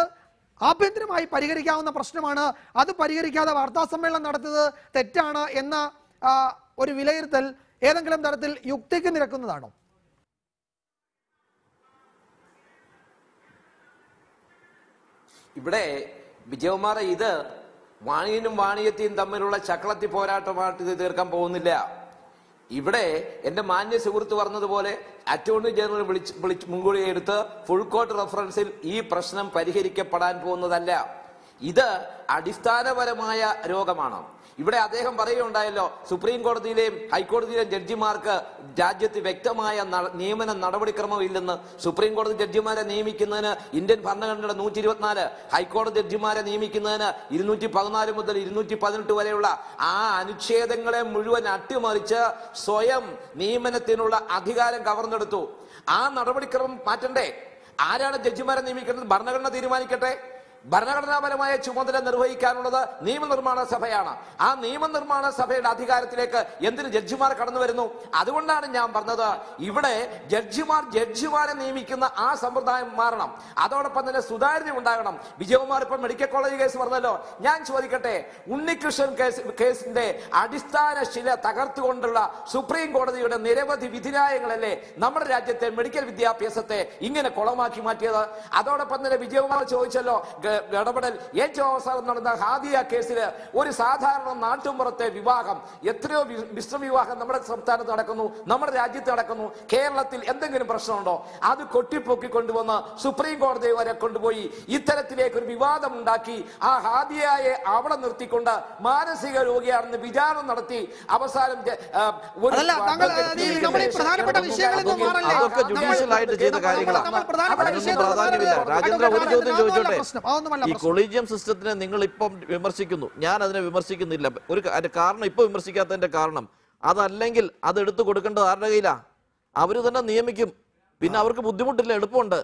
ആഭ്യന്തരമായി പരിഹരിക്കാവുന്ന പ്രശ്നമാണ് അത് പരിഹരിക്കാതെ വാർത്താ സമ്മേളനം നടത്തുന്നത് തെറ്റാണ് എന്ന ഒരു വിലയിരുത്തൽ ഏതെങ്കിലും തരത്തിൽ യുക്തിക്ക് നിരക്കുന്നതാണോ ഇവിടെ വിജയകുമാർ ഇത് വാണിയനും വാണിയത്തെയും തമ്മിലുള്ള ചക്കളത്തി പോരാട്ടമായിട്ട് ഇത് തീർക്കാൻ പോകുന്നില്ല ഇവിടെ എന്റെ മാന്യ സുഹൃത്ത് പറഞ്ഞതുപോലെ അറ്റോർണി ജനറൽ വിളിച്ച് വിളിച്ച് മുൻകൂടി എടുത്ത് ഫുൾ കോർട്ട് റെഫറൻസിൽ ഈ പ്രശ്നം പരിഹരിക്കപ്പെടാൻ പോകുന്നതല്ല ഇത് അടിസ്ഥാനപരമായ രോഗമാണ് ഇവിടെ അദ്ദേഹം പറയുകയുണ്ടായല്ലോ സുപ്രീം കോടതിയിലെയും ഹൈക്കോടതിയിലെയും ജഡ്ജിമാർക്ക് രാജ്യത്ത് വ്യക്തമായ നിയമന നടപടിക്രമമില്ലെന്ന് സുപ്രീം കോടതി ജഡ്ജിമാരെ നിയമിക്കുന്നതിന് ഇന്ത്യൻ ഭരണഘടനയുടെ നൂറ്റി ഇരുപത്തിനാല് ഹൈക്കോടതി ജഡ്ജിമാരെ നിയമിക്കുന്നതിന് ഇരുന്നൂറ്റി പതിനാല് മുതൽ ഇരുന്നൂറ്റി പതിനെട്ട് വരെയുള്ള ആ അനുച്ഛേദങ്ങളെ മുഴുവൻ അട്ടിമറിച്ച് സ്വയം നിയമനത്തിനുള്ള അധികാരം കവർന്നെടുത്തു ആ നടപടിക്രമം മാറ്റണ്ടേ ആരാണ് ജഡ്ജിമാരെ നിയമിക്കുന്നത് ഭരണഘടന തീരുമാനിക്കട്ടെ ഭരണഘടനാപരമായ ചുമതല നിർവഹിക്കാനുള്ളത് നിയമനിർമ്മാണ സഭയാണ് ആ നിയമനിർമ്മാണ സഭയുടെ അധികാരത്തിലേക്ക് എന്തിന് ജഡ്ജിമാർ കടന്നു വരുന്നു അതുകൊണ്ടാണ് ഞാൻ പറഞ്ഞത് ഇവിടെ ജഡ്ജിമാർ ജഡ്ജിമാരെ നിയമിക്കുന്ന ആ സമ്പ്രദായം മാറണം അതോടൊപ്പം തന്നെ സുതാര്യത ഉണ്ടാകണം വിജയകുമാർ ഇപ്പോൾ മെഡിക്കൽ കോളേജ് കേസ് പറഞ്ഞല്ലോ ഞാൻ ചോദിക്കട്ടെ ഉണ്ണികൃഷ്ണൻ കേസ് കേസിന്റെ അടിസ്ഥാന ശില തകർത്തുകൊണ്ടുള്ള സുപ്രീം കോടതിയുടെ നിരവധി വിധിന്യായങ്ങളല്ലേ നമ്മുടെ രാജ്യത്തെ മെഡിക്കൽ വിദ്യാഭ്യാസത്തെ ഇങ്ങനെ കുളമാക്കി മാറ്റിയത് അതോടൊപ്പം തന്നെ വിജയകുമാർ ചോദിച്ചല്ലോ ഇടപെടൽ ഏറ്റവും അവസാനം നടന്ന ഹാദിയ കേസിൽ ഒരു സാധാരണ നാട്ടുമ്പുറത്തെ വിവാഹം എത്രയോ മിശ്ര നമ്മുടെ സംസ്ഥാനത്ത് നടക്കുന്നു നമ്മുടെ രാജ്യത്ത് നടക്കുന്നു കേരളത്തിൽ എന്തെങ്കിലും പ്രശ്നമുണ്ടോ അത് കൊട്ടിപ്പൊക്കി കൊണ്ടുവന്ന് സുപ്രീം കോടതി വരെ കൊണ്ടുപോയി ഇത്തരത്തിലേക്ക് ഒരു വിവാദം ഉണ്ടാക്കി ആ ഹാദിയയെ അവിടെ നിർത്തിക്കൊണ്ട് മാനസിക രോഗിയാണെന്ന് വിചാരണ നടത്തി അവസാനം അതൊക്കെ ചെയ്ത കാര്യങ്ങളാണ് രാജേന്ദ്ര ഒരു ചോദ്യം ചോദിച്ചോട്ടെ ഈ കൊളീജിയം സിസ്റ്റത്തിനെ നിങ്ങൾ ഇപ്പം വിമർശിക്കുന്നു ഞാൻ അതിനെ വിമർശിക്കുന്നില്ല ഒരു കാരണം ഇപ്പൊ വിമർശിക്കാത്തതിന്റെ കാരണം അതല്ലെങ്കിൽ അത് എടുത്തു കൊടുക്കേണ്ടത് ആരുടെ കയ്യിലാ അവര് തന്നെ നിയമിക്കും പിന്നെ അവർക്ക് ബുദ്ധിമുട്ടില്ല എളുപ്പമുണ്ട്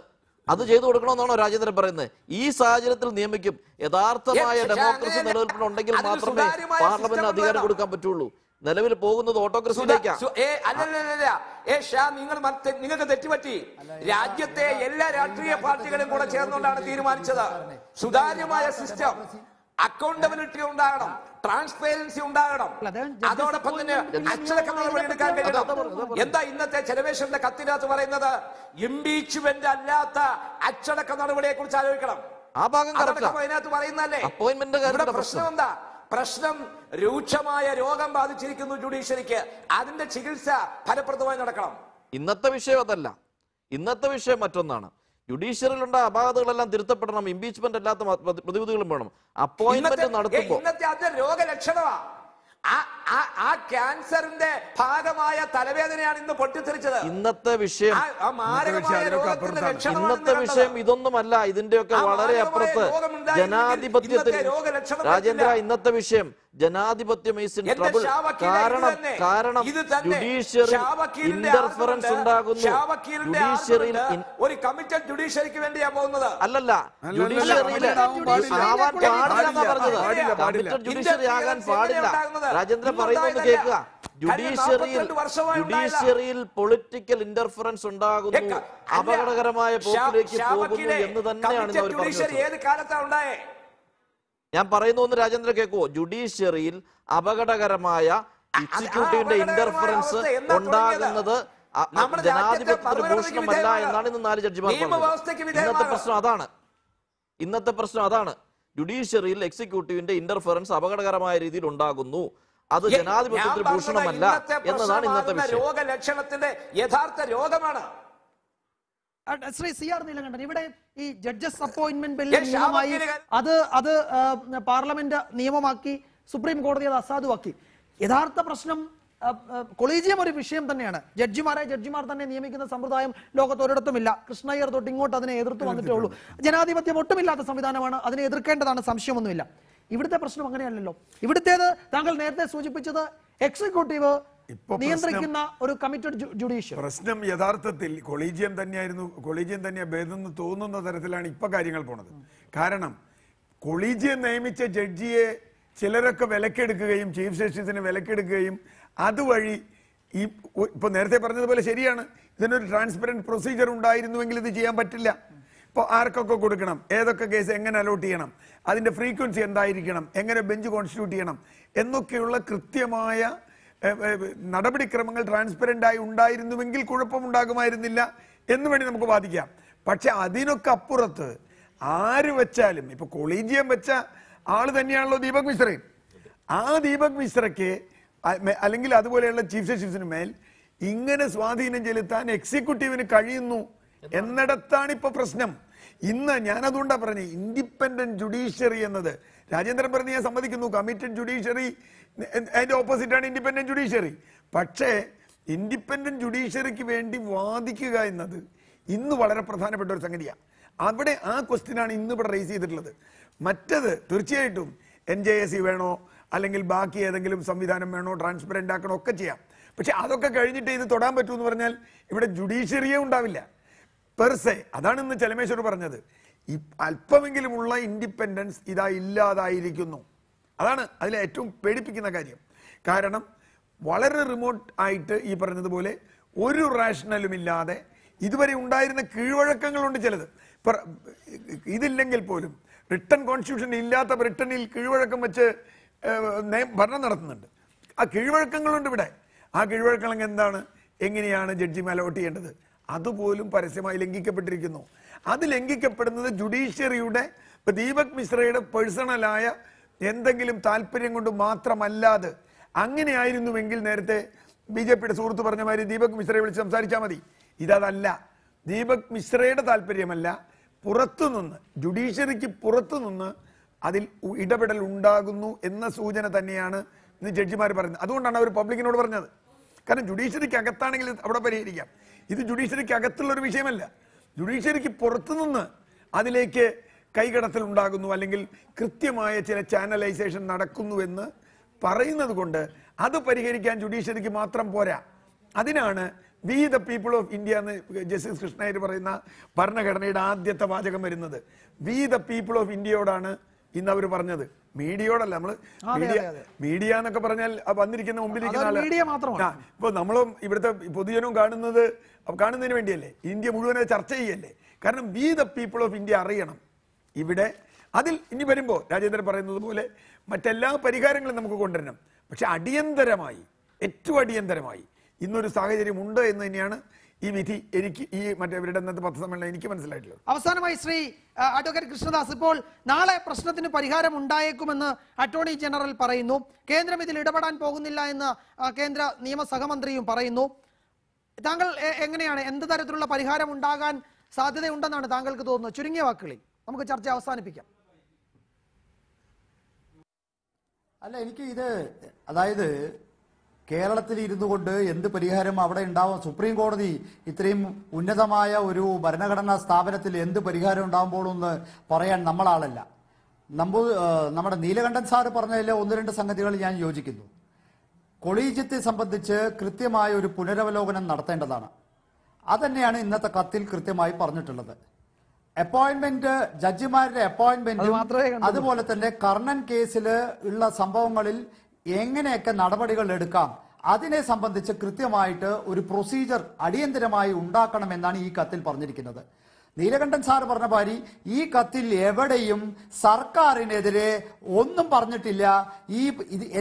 അത് ചെയ്തു കൊടുക്കണമെന്നാണോ രാജേന്ദ്രൻ പറയുന്നത് ഈ സാഹചര്യത്തിൽ നിയമിക്കും യഥാർത്ഥമായ ഡെമോക്രസി നിലനിൽപ്പിനുണ്ടെങ്കിൽ മാത്രമേ പാർലമെന്റിന് അധികാരം കൊടുക്കാൻ പറ്റുള്ളൂ നിലവിൽ പോകുന്നത് ഓട്ടോക്രസിയിലേക്കാണ് നിങ്ങൾ നിങ്ങൾക്ക് തെറ്റുപറ്റി രാജ്യത്തെ എല്ലാ രാഷ്ട്രീയ പാർട്ടികളും കൂടെ ചേർന്നുകൊണ്ടാണ് തീരുമാനിച്ചത് സുതാര്യമായ സിസ്റ്റം അക്കൗണ്ടബിലിറ്റി ഉണ്ടാകണം ട്രാൻസ്പെറൻസി ഉണ്ടാകണം അതോടൊപ്പം തന്നെ അച്ചടക്ക നടപടി എടുക്കാൻ കഴിയണം എന്താ ഇന്നത്തെ ചെലവേഷന്റെ കത്തിനകത്ത് പറയുന്നത് ഇംപീച്ച്മെന്റ് അല്ലാത്ത അച്ചടക്ക നടപടിയെ കുറിച്ച് ആലോചിക്കണം ആ ഭാഗം അതിനകത്ത് പറയുന്നല്ലേ പ്രശ്നം എന്താ പ്രശ്നം രൂക്ഷമായ രോഗം ബാധിച്ചിരിക്കുന്നു ജുഡീഷ്യറിക്ക് അതിന്റെ ചികിത്സ ഫലപ്രദമായി നടക്കണം ഇന്നത്തെ വിഷയം അതല്ല ഇന്നത്തെ വിഷയം മറ്റൊന്നാണ് ജുഡീഷ്യറിയിലുണ്ട അപാകതകളെല്ലാം തിരുത്തപ്പെടണം ഇംപീച്ച്മെന്റ് അല്ലാത്ത പ്രതിവിധികളും വേണം അപ്പോയിന്റ്മെന്റ് നടത്തുമ്പോൾ ഇന്നത്തെ രോഗലക്ഷണമാണ് ആ ക്യാൻസറിന്റെ ഭാഗമായ തലവേദനയാണ് ഇന്ന് പൊട്ടിത്തെറിച്ചത് ഇന്നത്തെ വിഷയം ഇന്നത്തെ വിഷയം ഇതൊന്നുമല്ല ഇതിന്റെയൊക്കെ വളരെ അപ്പുറത്ത് ജനാധിപത്യത്തിന് രാജേന്ദ്ര ഇന്നത്തെ വിഷയം ജനാധിപത്യം ട്രബിൾ കാരണം കാരണം ജുഡീഷ്യറി ഇന്റർഫറൻസ് ഉണ്ടാകുന്നു ജുഡീഷ്യറിയിൽ ഒരു കമ്മിറ്റഡ് ജുഡീഷ്യറിക്ക് വേണ്ടിയാ പോകുന്നത് അല്ലല്ല ജുഡീഷ്യറിയിലെ ആവാൻ പാടില്ല പറഞ്ഞത് കമ്മിറ്റഡ് ജുഡീഷ്യറി ആകാൻ പാടില്ല രാജേന്ദ്രൻ പറയുന്നത് കേൾക്കുക ജുഡീഷ്യറിയിൽ ജുഡീഷ്യറിയിൽ പൊളിറ്റിക്കൽ ഇന്റർഫറൻസ് ഉണ്ടാകുന്നു അപകടകരമായ പോക്കിലേക്ക് പോകുന്നു എന്ന് തന്നെയാണ് ഏത് കാലത്താണ് പറഞ്ഞത് ഞാൻ പറയുന്നു ഒന്ന് രാജേന്ദ്ര കേൾക്കുവോ ജുഡീഷ്യറിയിൽ അപകടകരമായ എക്സിക്യൂട്ടീവിന്റെ ഇന്റർഫറൻസ് ഉണ്ടാകുന്നത് ജനാധിപത്യത്തിന് ഭൂഷണമല്ല എന്നാണ് ഇന്ന് നാല് ജഡ്ജിമാർ ഇന്നത്തെ പ്രശ്നം അതാണ് ഇന്നത്തെ പ്രശ്നം അതാണ് ജുഡീഷ്യറിയിൽ എക്സിക്യൂട്ടീവിന്റെ ഇന്റർഫറൻസ് അപകടകരമായ രീതിയിൽ ഉണ്ടാകുന്നു അത് ജനാധിപത്യത്തിന് ഭൂഷണമല്ല എന്നതാണ് ഇന്നത്തെ രോഗലക്ഷണത്തിന്റെ യഥാർത്ഥ രോഗമാണ് ശ്രീ സി ആർ നീലകണ്ഠൻ ഇവിടെ ഈ ജഡ്ജസ് അപ്പോയിന്റ്മെന്റ് ബില്ല് നിയമമായി അത് അത് പാർലമെന്റ് നിയമമാക്കി സുപ്രീം കോടതി അത് അസാധുവാക്കി യഥാർത്ഥ പ്രശ്നം കൊളീജിയം ഒരു വിഷയം തന്നെയാണ് ജഡ്ജിമാരെ ജഡ്ജിമാർ തന്നെ നിയമിക്കുന്ന സമ്പ്രദായം ലോകത്ത് ഇല്ല കൃഷ്ണയ്യർ തൊട്ട് ഇങ്ങോട്ട് അതിനെ എതിർത്ത് വന്നിട്ടേ ഉള്ളൂ ജനാധിപത്യം ഒട്ടുമില്ലാത്ത സംവിധാനമാണ് അതിനെ എതിർക്കേണ്ടതാണ് സംശയമൊന്നുമില്ല ഇവിടുത്തെ പ്രശ്നം അങ്ങനെയല്ലല്ലോ ഇവിടുത്തേത് താങ്കൾ നേരത്തെ സൂചിപ്പിച്ചത് എക്സിക്യൂട്ടീവ് നിയന്ത്രിക്കുന്ന ഒരു കമ്മിറ്റഡ് ജുഡീഷ്യൽ പ്രശ്നം യഥാർത്ഥത്തിൽ കൊളീജിയം തന്നെയായിരുന്നു കൊളീജിയം തന്നെ ഭേദം തോന്നുന്ന തരത്തിലാണ് ഇപ്പൊ കാര്യങ്ങൾ പോണത് കാരണം കൊളീജിയം നിയമിച്ച ജഡ്ജിയെ ചിലരൊക്കെ വിലക്കെടുക്കുകയും ചീഫ് ജസ്റ്റിസിന് വിലക്കെടുക്കുകയും അതുവഴി ഈ ഇപ്പൊ നേരത്തെ പറഞ്ഞതുപോലെ ശരിയാണ് ഇതിനൊരു ട്രാൻസ്പെറൻറ്റ് പ്രൊസീജിയർ ഉണ്ടായിരുന്നുവെങ്കിൽ ഇത് ചെയ്യാൻ പറ്റില്ല ഇപ്പോൾ ആർക്കൊക്കെ കൊടുക്കണം ഏതൊക്കെ കേസ് എങ്ങനെ അലോട്ട് ചെയ്യണം അതിൻ്റെ ഫ്രീക്വൻസി എന്തായിരിക്കണം എങ്ങനെ ബെഞ്ച് കോൺസ്റ്റിറ്റ്യൂട്ട് ചെയ്യണം എന്നൊക്കെയുള്ള കൃത്യമായ നടപടിക്രമങ്ങൾ ആയി ഉണ്ടായിരുന്നുവെങ്കിൽ കുഴപ്പമുണ്ടാകുമായിരുന്നില്ല എന്ന് വേണി നമുക്ക് വാദിക്കാം പക്ഷെ അതിനൊക്കെ അപ്പുറത്ത് ആര് വെച്ചാലും ഇപ്പൊ കൊളീജിയം വെച്ച ആള് തന്നെയാണല്ലോ ദീപക് മിശ്രയും ആ ദീപക് മിശ്രയ്ക്ക് അല്ലെങ്കിൽ അതുപോലെയുള്ള ചീഫ് ജസ്റ്റിസിന് മേൽ ഇങ്ങനെ സ്വാധീനം ചെലുത്താൻ എക്സിക്യൂട്ടീവിന് കഴിയുന്നു എന്നിടത്താണ് ഇപ്പൊ പ്രശ്നം ഇന്ന് ഞാനതുകൊണ്ടാണ് പറഞ്ഞത് ഇൻഡിപെൻഡന്റ് ജുഡീഷ്യറി എന്നത് രാജേന്ദ്രൻ പറഞ്ഞ് ഞാൻ സമ്മതിക്കുന്നു കമ്മിറ്റഡ് ജുഡീഷ്യറി അതിൻ്റെ ഓപ്പോസിറ്റാണ് ഇൻഡിപെൻഡൻറ്റ് ജുഡീഷ്യറി പക്ഷേ ഇൻഡിപെൻഡൻറ്റ് ജുഡീഷ്യറിക്ക് വേണ്ടി വാദിക്കുക എന്നത് ഇന്ന് വളരെ പ്രധാനപ്പെട്ട ഒരു സംഗതിയാണ് അവിടെ ആ ക്വസ്റ്റ്യനാണ് ഇന്ന് ഇവിടെ റേസ് ചെയ്തിട്ടുള്ളത് മറ്റത് തീർച്ചയായിട്ടും എൻ ജെ എ സി വേണോ അല്ലെങ്കിൽ ബാക്കി ഏതെങ്കിലും സംവിധാനം വേണോ ട്രാൻസ്പെറൻ്റ് ആക്കണോ ഒക്കെ ചെയ്യാം പക്ഷെ അതൊക്കെ കഴിഞ്ഞിട്ട് ഇത് തൊടാൻ പറ്റൂ എന്ന് പറഞ്ഞാൽ ഇവിടെ ജുഡീഷ്യറിയേ ഉണ്ടാവില്ല പെർസെ അതാണ് ഇന്ന് ചെലമേശ്വർ പറഞ്ഞത് അല്പമെങ്കിലുമുള്ള ഇൻഡിപെൻഡൻസ് ഇതാ ഇല്ലാതായിരിക്കുന്നു അതാണ് അതിലെ ഏറ്റവും പേടിപ്പിക്കുന്ന കാര്യം കാരണം വളരെ റിമോട്ട് ആയിട്ട് ഈ പറഞ്ഞതുപോലെ ഒരു റാഷണലും ഇല്ലാതെ ഇതുവരെ ഉണ്ടായിരുന്ന കീഴ്വഴക്കങ്ങളുണ്ട് ചിലത് ഇതില്ലെങ്കിൽ പോലും റിട്ടൺ കോൺസ്റ്റിറ്റ്യൂഷൻ ഇല്ലാത്ത ബ്രിട്ടനിൽ കീഴ്വഴക്കം വെച്ച് ഭരണം നടത്തുന്നുണ്ട് ആ കീഴ്വഴക്കങ്ങളുണ്ട് ഇവിടെ ആ കീഴ്വഴക്കങ്ങൾ എന്താണ് എങ്ങനെയാണ് ജഡ്ജിമാർ അലോട്ട് ചെയ്യേണ്ടത് അതുപോലും പരസ്യമായി ലംഘിക്കപ്പെട്ടിരിക്കുന്നു അത് ലംഘിക്കപ്പെടുന്നത് ജുഡീഷ്യറിയുടെ ദീപക് മിശ്രയുടെ പേഴ്സണലായ എന്തെങ്കിലും താല്പര്യം കൊണ്ട് മാത്രമല്ലാതെ അങ്ങനെ ആയിരുന്നുവെങ്കിൽ നേരത്തെ ബി ജെ പിയുടെ സുഹൃത്ത് പറഞ്ഞ മാതിരി ദീപക് മിശ്രയെ വിളിച്ച് സംസാരിച്ചാൽ മതി ഇതല്ല ദീപക് മിശ്രയുടെ താല്പര്യമല്ല പുറത്തുനിന്ന് ജുഡീഷ്യറിക്ക് പുറത്തുനിന്ന് അതിൽ ഇടപെടൽ ഉണ്ടാകുന്നു എന്ന സൂചന തന്നെയാണ് ഇന്ന് ജഡ്ജിമാർ പറയുന്നത് അതുകൊണ്ടാണ് അവർ പബ്ലിക്കിനോട് പറഞ്ഞത് കാരണം ജുഡീഷ്യറിക്ക് അകത്താണെങ്കിൽ അവിടെ പരിഹരിക്കാം ഇത് ജുഡീഷ്യറിക്ക് അകത്തുള്ള ഒരു വിഷയമല്ല ജുഡീഷ്യറിക്ക് പുറത്തുനിന്ന് അതിലേക്ക് കൈകടത്തിൽ ഉണ്ടാകുന്നു അല്ലെങ്കിൽ കൃത്യമായ ചില ചാനലൈസേഷൻ നടക്കുന്നുവെന്ന് പറയുന്നത് കൊണ്ട് അത് പരിഹരിക്കാൻ ജുഡീഷ്യറിക്ക് മാത്രം പോരാ അതിനാണ് we the people of India എന്ന് ജസ്റ്റിസ് കൃഷ്ണയർ പറയുന്ന ഭരണഘടനയുടെ ആദ്യത്തെ വാചകം വരുന്നത് വി ദ പീപ്പിൾ ഓഫ് ഇന്ത്യയോടാണ് ഇന്ന് അവർ പറഞ്ഞത് മീഡിയയോടല്ല നമ്മൾ മീഡിയ മീഡിയ എന്നൊക്കെ പറഞ്ഞാൽ വന്നിരിക്കുന്ന മുമ്പിലിരിക്കുന്ന ഇപ്പൊ നമ്മളും ഇവിടുത്തെ പൊതുജനവും കാണുന്നത് കാണുന്നതിന് വേണ്ടിയല്ലേ ഇന്ത്യ മുഴുവനെ ചർച്ച ചെയ്യല്ലേ കാരണം we the people of India അറിയണം ഇവിടെ അതിൽ ഇനി വരുമ്പോൾ രാജേന്ദ്രൻ പറയുന്നത് പോലെ മറ്റെല്ലാ പരിഹാരങ്ങളും നമുക്ക് കൊണ്ടുവരണം പക്ഷെ അടിയന്തരമായി ഏറ്റവും അടിയന്തരമായി ഇന്നൊരു സാഹചര്യം ഉണ്ട് എന്ന് തന്നെയാണ് ഈ വിധി എനിക്ക് ഈ മറ്റേ ഇവരുടെ ഇന്നത്തെ പത്രസമ്മേളനം എനിക്ക് മനസ്സിലായിട്ടുള്ളത് അവസാനമായി ശ്രീ അഡ്വക്കേറ്റ് കൃഷ്ണദാസ് ഇപ്പോൾ നാളെ പ്രശ്നത്തിന് പരിഹാരം ഉണ്ടായേക്കുമെന്ന് അറ്റോർണി ജനറൽ പറയുന്നു കേന്ദ്രം ഇതിൽ ഇടപെടാൻ പോകുന്നില്ല എന്ന് കേന്ദ്ര നിയമസഹമന്ത്രിയും പറയുന്നു താങ്കൾ എങ്ങനെയാണ് എന്ത് തരത്തിലുള്ള പരിഹാരം ഉണ്ടാകാൻ സാധ്യതയുണ്ടെന്നാണ് താങ്കൾക്ക് തോന്നുന്നത് ചുരുങ്ങിയ വാക്കുകളിൽ നമുക്ക് ചർച്ച അവസാനിപ്പിക്കാം അല്ല എനിക്ക് ഇത് അതായത് കേരളത്തിൽ ഇരുന്നു കൊണ്ട് എന്ത് പരിഹാരം അവിടെ ഉണ്ടാവും സുപ്രീം കോടതി ഇത്രയും ഉന്നതമായ ഒരു ഭരണഘടനാ സ്ഥാപനത്തിൽ എന്ത് പരിഹാരം എന്ന് പറയാൻ നമ്മളാളല്ല നമ്പൂ നമ്മുടെ നീലകണ്ഠൻ സാറ് പറഞ്ഞതിൽ ഒന്ന് രണ്ട് സംഗതികൾ ഞാൻ യോജിക്കുന്നു കൊളീജിയത്തെ സംബന്ധിച്ച് കൃത്യമായ ഒരു പുനരവലോകനം നടത്തേണ്ടതാണ് അതന്നെയാണ് ഇന്നത്തെ കത്തിൽ കൃത്യമായി പറഞ്ഞിട്ടുള്ളത് അപ്പോയിന്റ്മെന്റ് ജഡ്ജിമാരുടെ അപ്പോയിന്റ്മെന്റ് അതുപോലെ തന്നെ കർണൻ കേസിൽ ഉള്ള സംഭവങ്ങളിൽ എങ്ങനെയൊക്കെ നടപടികൾ എടുക്കാം അതിനെ സംബന്ധിച്ച് കൃത്യമായിട്ട് ഒരു പ്രൊസീജർ അടിയന്തരമായി ഉണ്ടാക്കണം എന്നാണ് ഈ കത്തിൽ പറഞ്ഞിരിക്കുന്നത് നീലകണ്ഠൻ സാർ പറഞ്ഞ പാരി ഈ കത്തിൽ എവിടെയും സർക്കാരിനെതിരെ ഒന്നും പറഞ്ഞിട്ടില്ല ഈ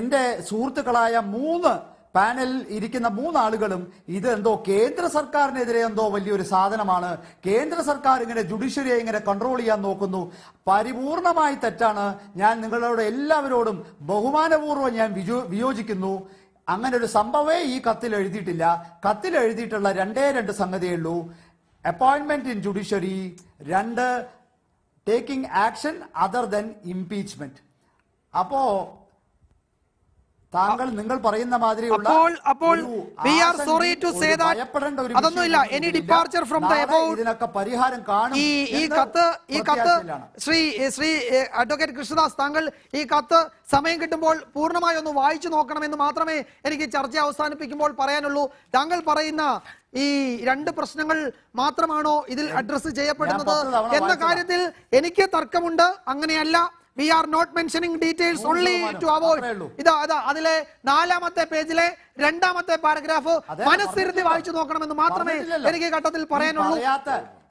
എന്റെ സുഹൃത്തുക്കളായ മൂന്ന് പാനലിൽ ഇരിക്കുന്ന മൂന്നാളുകളും ഇത് എന്തോ കേന്ദ്ര സർക്കാരിനെതിരെ എന്തോ വലിയൊരു സാധനമാണ് കേന്ദ്ര സർക്കാർ ഇങ്ങനെ ജുഡീഷ്യറിയെ ഇങ്ങനെ കൺട്രോൾ ചെയ്യാൻ നോക്കുന്നു പരിപൂർണമായി തെറ്റാണ് ഞാൻ നിങ്ങളോട് എല്ലാവരോടും ബഹുമാനപൂർവ്വം ഞാൻ വിയോജിക്കുന്നു അങ്ങനെ ഒരു സംഭവമേ ഈ കത്തിൽ എഴുതിയിട്ടില്ല കത്തിൽ എഴുതിയിട്ടുള്ള രണ്ടേ രണ്ട് സംഗതിയേ ഉള്ളൂ അപ്പോയിന്റ്മെന്റ് ഇൻ ജുഡീഷ്യറി രണ്ട് taking action other than impeachment അപ്പോ താങ്കൾ നിങ്ങൾ പറയുന്ന മാതിരിയുള്ള അപ്പോൾ we are sorry to say that അതൊന്നുമില്ല എനി ഡിപ്പാർച്ചർ ഫ്രം ദ ഇതിനൊക്കെ പരിഹാരം കാണും ഈ ഈ കത്ത് ഈ കത്ത് ശ്രീ ശ്രീ അഡ്വക്കേറ്റ് കൃഷ്ണദാസ് താങ്കൾ ഈ കത്ത് സമയം കിട്ടുമ്പോൾ പൂർണ്ണമായി ഒന്ന് വായിച്ചു നോക്കണമെന്ന് മാത്രമേ എനിക്ക് ചർച്ച അവസാനിപ്പിക്കുമ്പോൾ പറയാനുള്ളൂ താങ്കൾ പറയുന്ന ഈ രണ്ട് പ്രശ്നങ്ങൾ മാത്രമാണോ ഇതിൽ അഡ്രസ്സ് ചെയ്യപ്പെടുന്നത് എന്ന കാര്യത്തിൽ എനിക്ക് തർക്കമുണ്ട് അങ്ങനെയല്ല we are not mentioning details only to avoid ഇതാ അതാ അതിലെ നാലാമത്തെ പേജിലെ രണ്ടാമത്തെ പാരഗ്രാഫ് മനസ്സിരുത്തി വായിച്ചു നോക്കണമെന്ന് മാത്രമേ എനിക്ക് ഘട്ടത്തിൽ പറയാനുള്ളൂ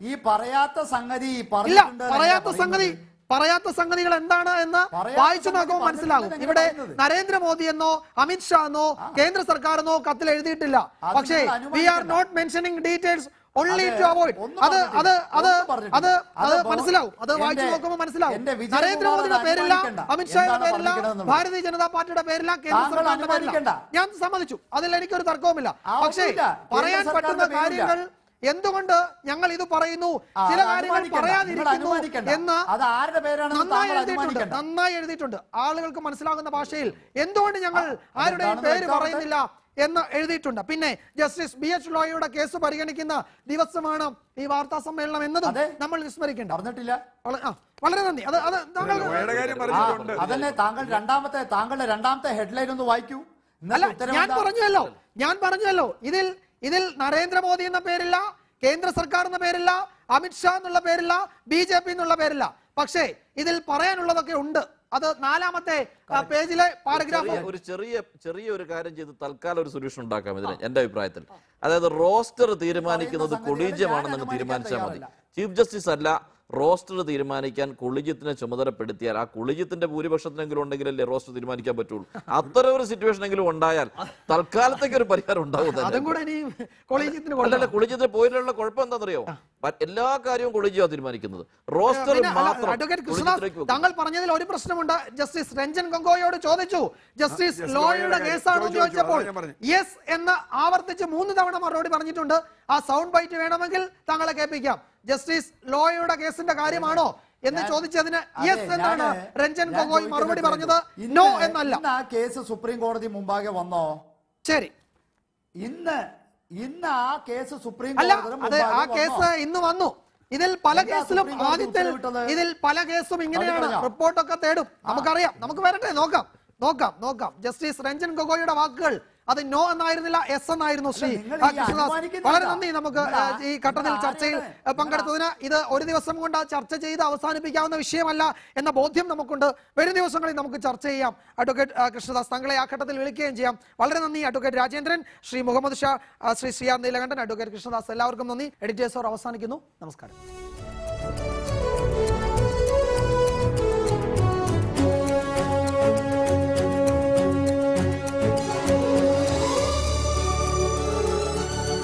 ഈ പറയാത്ത സംഗതി ഇല്ല പറയാത്ത സംഗതി പറയാത്ത സംഗതികൾ എന്താണ് എന്ന് വായിച്ചു നോക്കുമ്പോൾ മനസ്സിലാകും ഇവിടെ നരേന്ദ്രമോദി എന്നോ അമിത്ഷാ എന്നോ കേന്ദ്ര സർക്കാർ എന്നോ കത്തിൽ എഴുതിയിട്ടില്ല പക്ഷേ we are not mentioning details only to avoid അത് അത് അത് അത് അത് മനസ്സിലാവും അത് വായിച്ചു നോക്കുമ്പോൾ മനസ്സിലാവും നരേന്ദ്രമോദിയുടെ പേരില്ല അമിത്ഷായുടെ പേരില്ല ഭാരതീയ ജനതാ പാർട്ടിയുടെ പേരില്ല കേന്ദ്ര സർക്കാരിന്റെ പേരില്ല ഞാൻ സമ്മതിച്ചു അതിൽ എനിക്കൊരു തർക്കവുമില്ല പക്ഷേ പറയാൻ പറ്റുന്ന കാര്യങ്ങൾ എന്തുകൊണ്ട് ഞങ്ങൾ ഇത് പറയുന്നു ചില കാര്യങ്ങൾ പറയാതിരിക്കുന്നു എന്ന് നന്നായി എഴുതിയിട്ടുണ്ട് നന്നായി എഴുതിയിട്ടുണ്ട് ആളുകൾക്ക് മനസ്സിലാകുന്ന ഭാഷയിൽ എന്തുകൊണ്ട് ഞങ്ങൾ ആരുടെയും പേര് പറയുന്നില്ല എന്ന് എഴുതിയിട്ടുണ്ട് പിന്നെ ജസ്റ്റിസ് ബി എച്ച് ലോയയുടെ കേസ് പരിഗണിക്കുന്ന ദിവസമാണ് ഈ വാർത്താ സമ്മേളനം എന്നതും നമ്മൾ വിസ്മരിക്കേണ്ട പറഞ്ഞിട്ടില്ല വളരെ നന്ദി അത് അത് അതന്നെ താങ്കൾ രണ്ടാമത്തെ താങ്കളുടെ രണ്ടാമത്തെ ഹെഡ്ലൈൻ ഒന്ന് വായിക്കൂ ഞാൻ പറഞ്ഞല്ലോ ഞാൻ പറഞ്ഞല്ലോ ഇതിൽ ഇതിൽ നരേന്ദ്രമോദി എന്ന പേരില്ല കേന്ദ്ര സർക്കാർ എന്ന പേരില്ല അമിത്ഷാ എന്നുള്ള പേരില്ല ബി ജെ പി എന്നുള്ള പേരില്ല പക്ഷേ ഇതിൽ പറയാനുള്ളതൊക്കെ ഉണ്ട് അത് നാലാമത്തെ പേജിലെ പാരഗ്രാഫ് ഒരു ചെറിയ ചെറിയ ഒരു കാര്യം ചെയ്ത് തൽക്കാലം ഒരു സൊല്യൂഷൻ ഉണ്ടാക്കാം ഇതിന് എന്റെ അഭിപ്രായത്തിൽ അതായത് റോസ്റ്റർ തീരുമാനിക്കുന്നത് കൊളീജിയമാണെന്ന് തീരുമാനിച്ചാൽ മതി ചീഫ് ജസ്റ്റിസ് അല്ല റോസ്റ്റർ തീരുമാനിക്കാൻ കുളിജിത്തിനെ ചുമതലപ്പെടുത്തിയാൽ ആ കുളിജിത്തിന്റെ ഭൂരിപക്ഷത്തിനെങ്കിലും ഉണ്ടെങ്കിലല്ലേ റോസ്റ്റർ തീരുമാനിക്കാൻ പറ്റുള്ളൂ അത്തരം ഒരു സിറ്റുവേഷൻ എങ്കിലും ഉണ്ടായാൽ തൽക്കാലത്തേക്ക് ഒരു പരിഹാരം ഉണ്ടാവും അല്ലല്ല കുളിജിത്തിന് പോയിട്ടുള്ള കുഴപ്പം എന്താണെന്നറിയോ എല്ലാ കാര്യവും കൊളീജിയാണ് തീരുമാനിക്കുന്നത് റോസ്റ്റർ മാത്രം താങ്കൾ പറഞ്ഞതിൽ ഒരു പ്രശ്നമുണ്ട് ജസ്റ്റിസ് രഞ്ജൻ ഗംഗോയോട് ചോദിച്ചു ജസ്റ്റിസ് ലോയുടെ കേസാണോ ചോദിച്ചപ്പോൾ യെസ് എന്ന് ആവർത്തിച്ച് മൂന്ന് തവണ മറുപടി പറഞ്ഞിട്ടുണ്ട് ആ സൗണ്ട് ബൈറ്റ് വേണമെങ്കിൽ താങ്കളെ കേൾപ്പിക്കാം ജസ്റ്റിസ് ലോയയുടെ കേസിന്റെ കാര്യമാണോ എന്ന് ചോദിച്ചതിന് യെസ് എന്നാണ് രഞ്ജൻ ഗൊഗോയ് മറുപടി പറഞ്ഞത് നോ എന്നല്ല ആ കേസ് സുപ്രീം കോടതി മുമ്പാകെ വന്നോ ശരി ഇന്ന് ഇന്ന് ആ കേസ് സുപ്രീം അല്ല അത് ആ കേസ് ഇന്ന് വന്നു ഇതിൽ പല കേസിലും ആദ്യത്തെ ഇതിൽ പല കേസും ഇങ്ങനെയാണ് റിപ്പോർട്ടൊക്കെ തേടും നമുക്കറിയാം നമുക്ക് വരട്ടെ നോക്കാം നോക്കാം നോക്കാം ജസ്റ്റിസ് രഞ്ജൻ ഗൊഗോയുടെ വാക്കുകൾ അത് നോ എന്നായിരുന്നില്ല എസ് എന്നായിരുന്നു ശ്രീ കൃഷ്ണദാസ് വളരെ നന്ദി നമുക്ക് ഈ ഘട്ടത്തിൽ ചർച്ചയിൽ പങ്കെടുത്തതിന് ഇത് ഒരു ദിവസം കൊണ്ട് ചർച്ച ചെയ്ത് അവസാനിപ്പിക്കാവുന്ന വിഷയമല്ല എന്ന ബോധ്യം നമുക്കുണ്ട് വരും ദിവസങ്ങളിൽ നമുക്ക് ചർച്ച ചെയ്യാം അഡ്വക്കേറ്റ് കൃഷ്ണദാസ് തങ്ങളെ ആ ഘട്ടത്തിൽ വിളിക്കുകയും ചെയ്യാം വളരെ നന്ദി advocate Rajendran Shri Muhammad Shah Shri R Neelakantan advocate Krishnadas എല്ലാവർക്കും നന്ദി എഡിറ്റേഴ്സ് അവർ അവസാനിക്കുന്നു നമസ്കാരം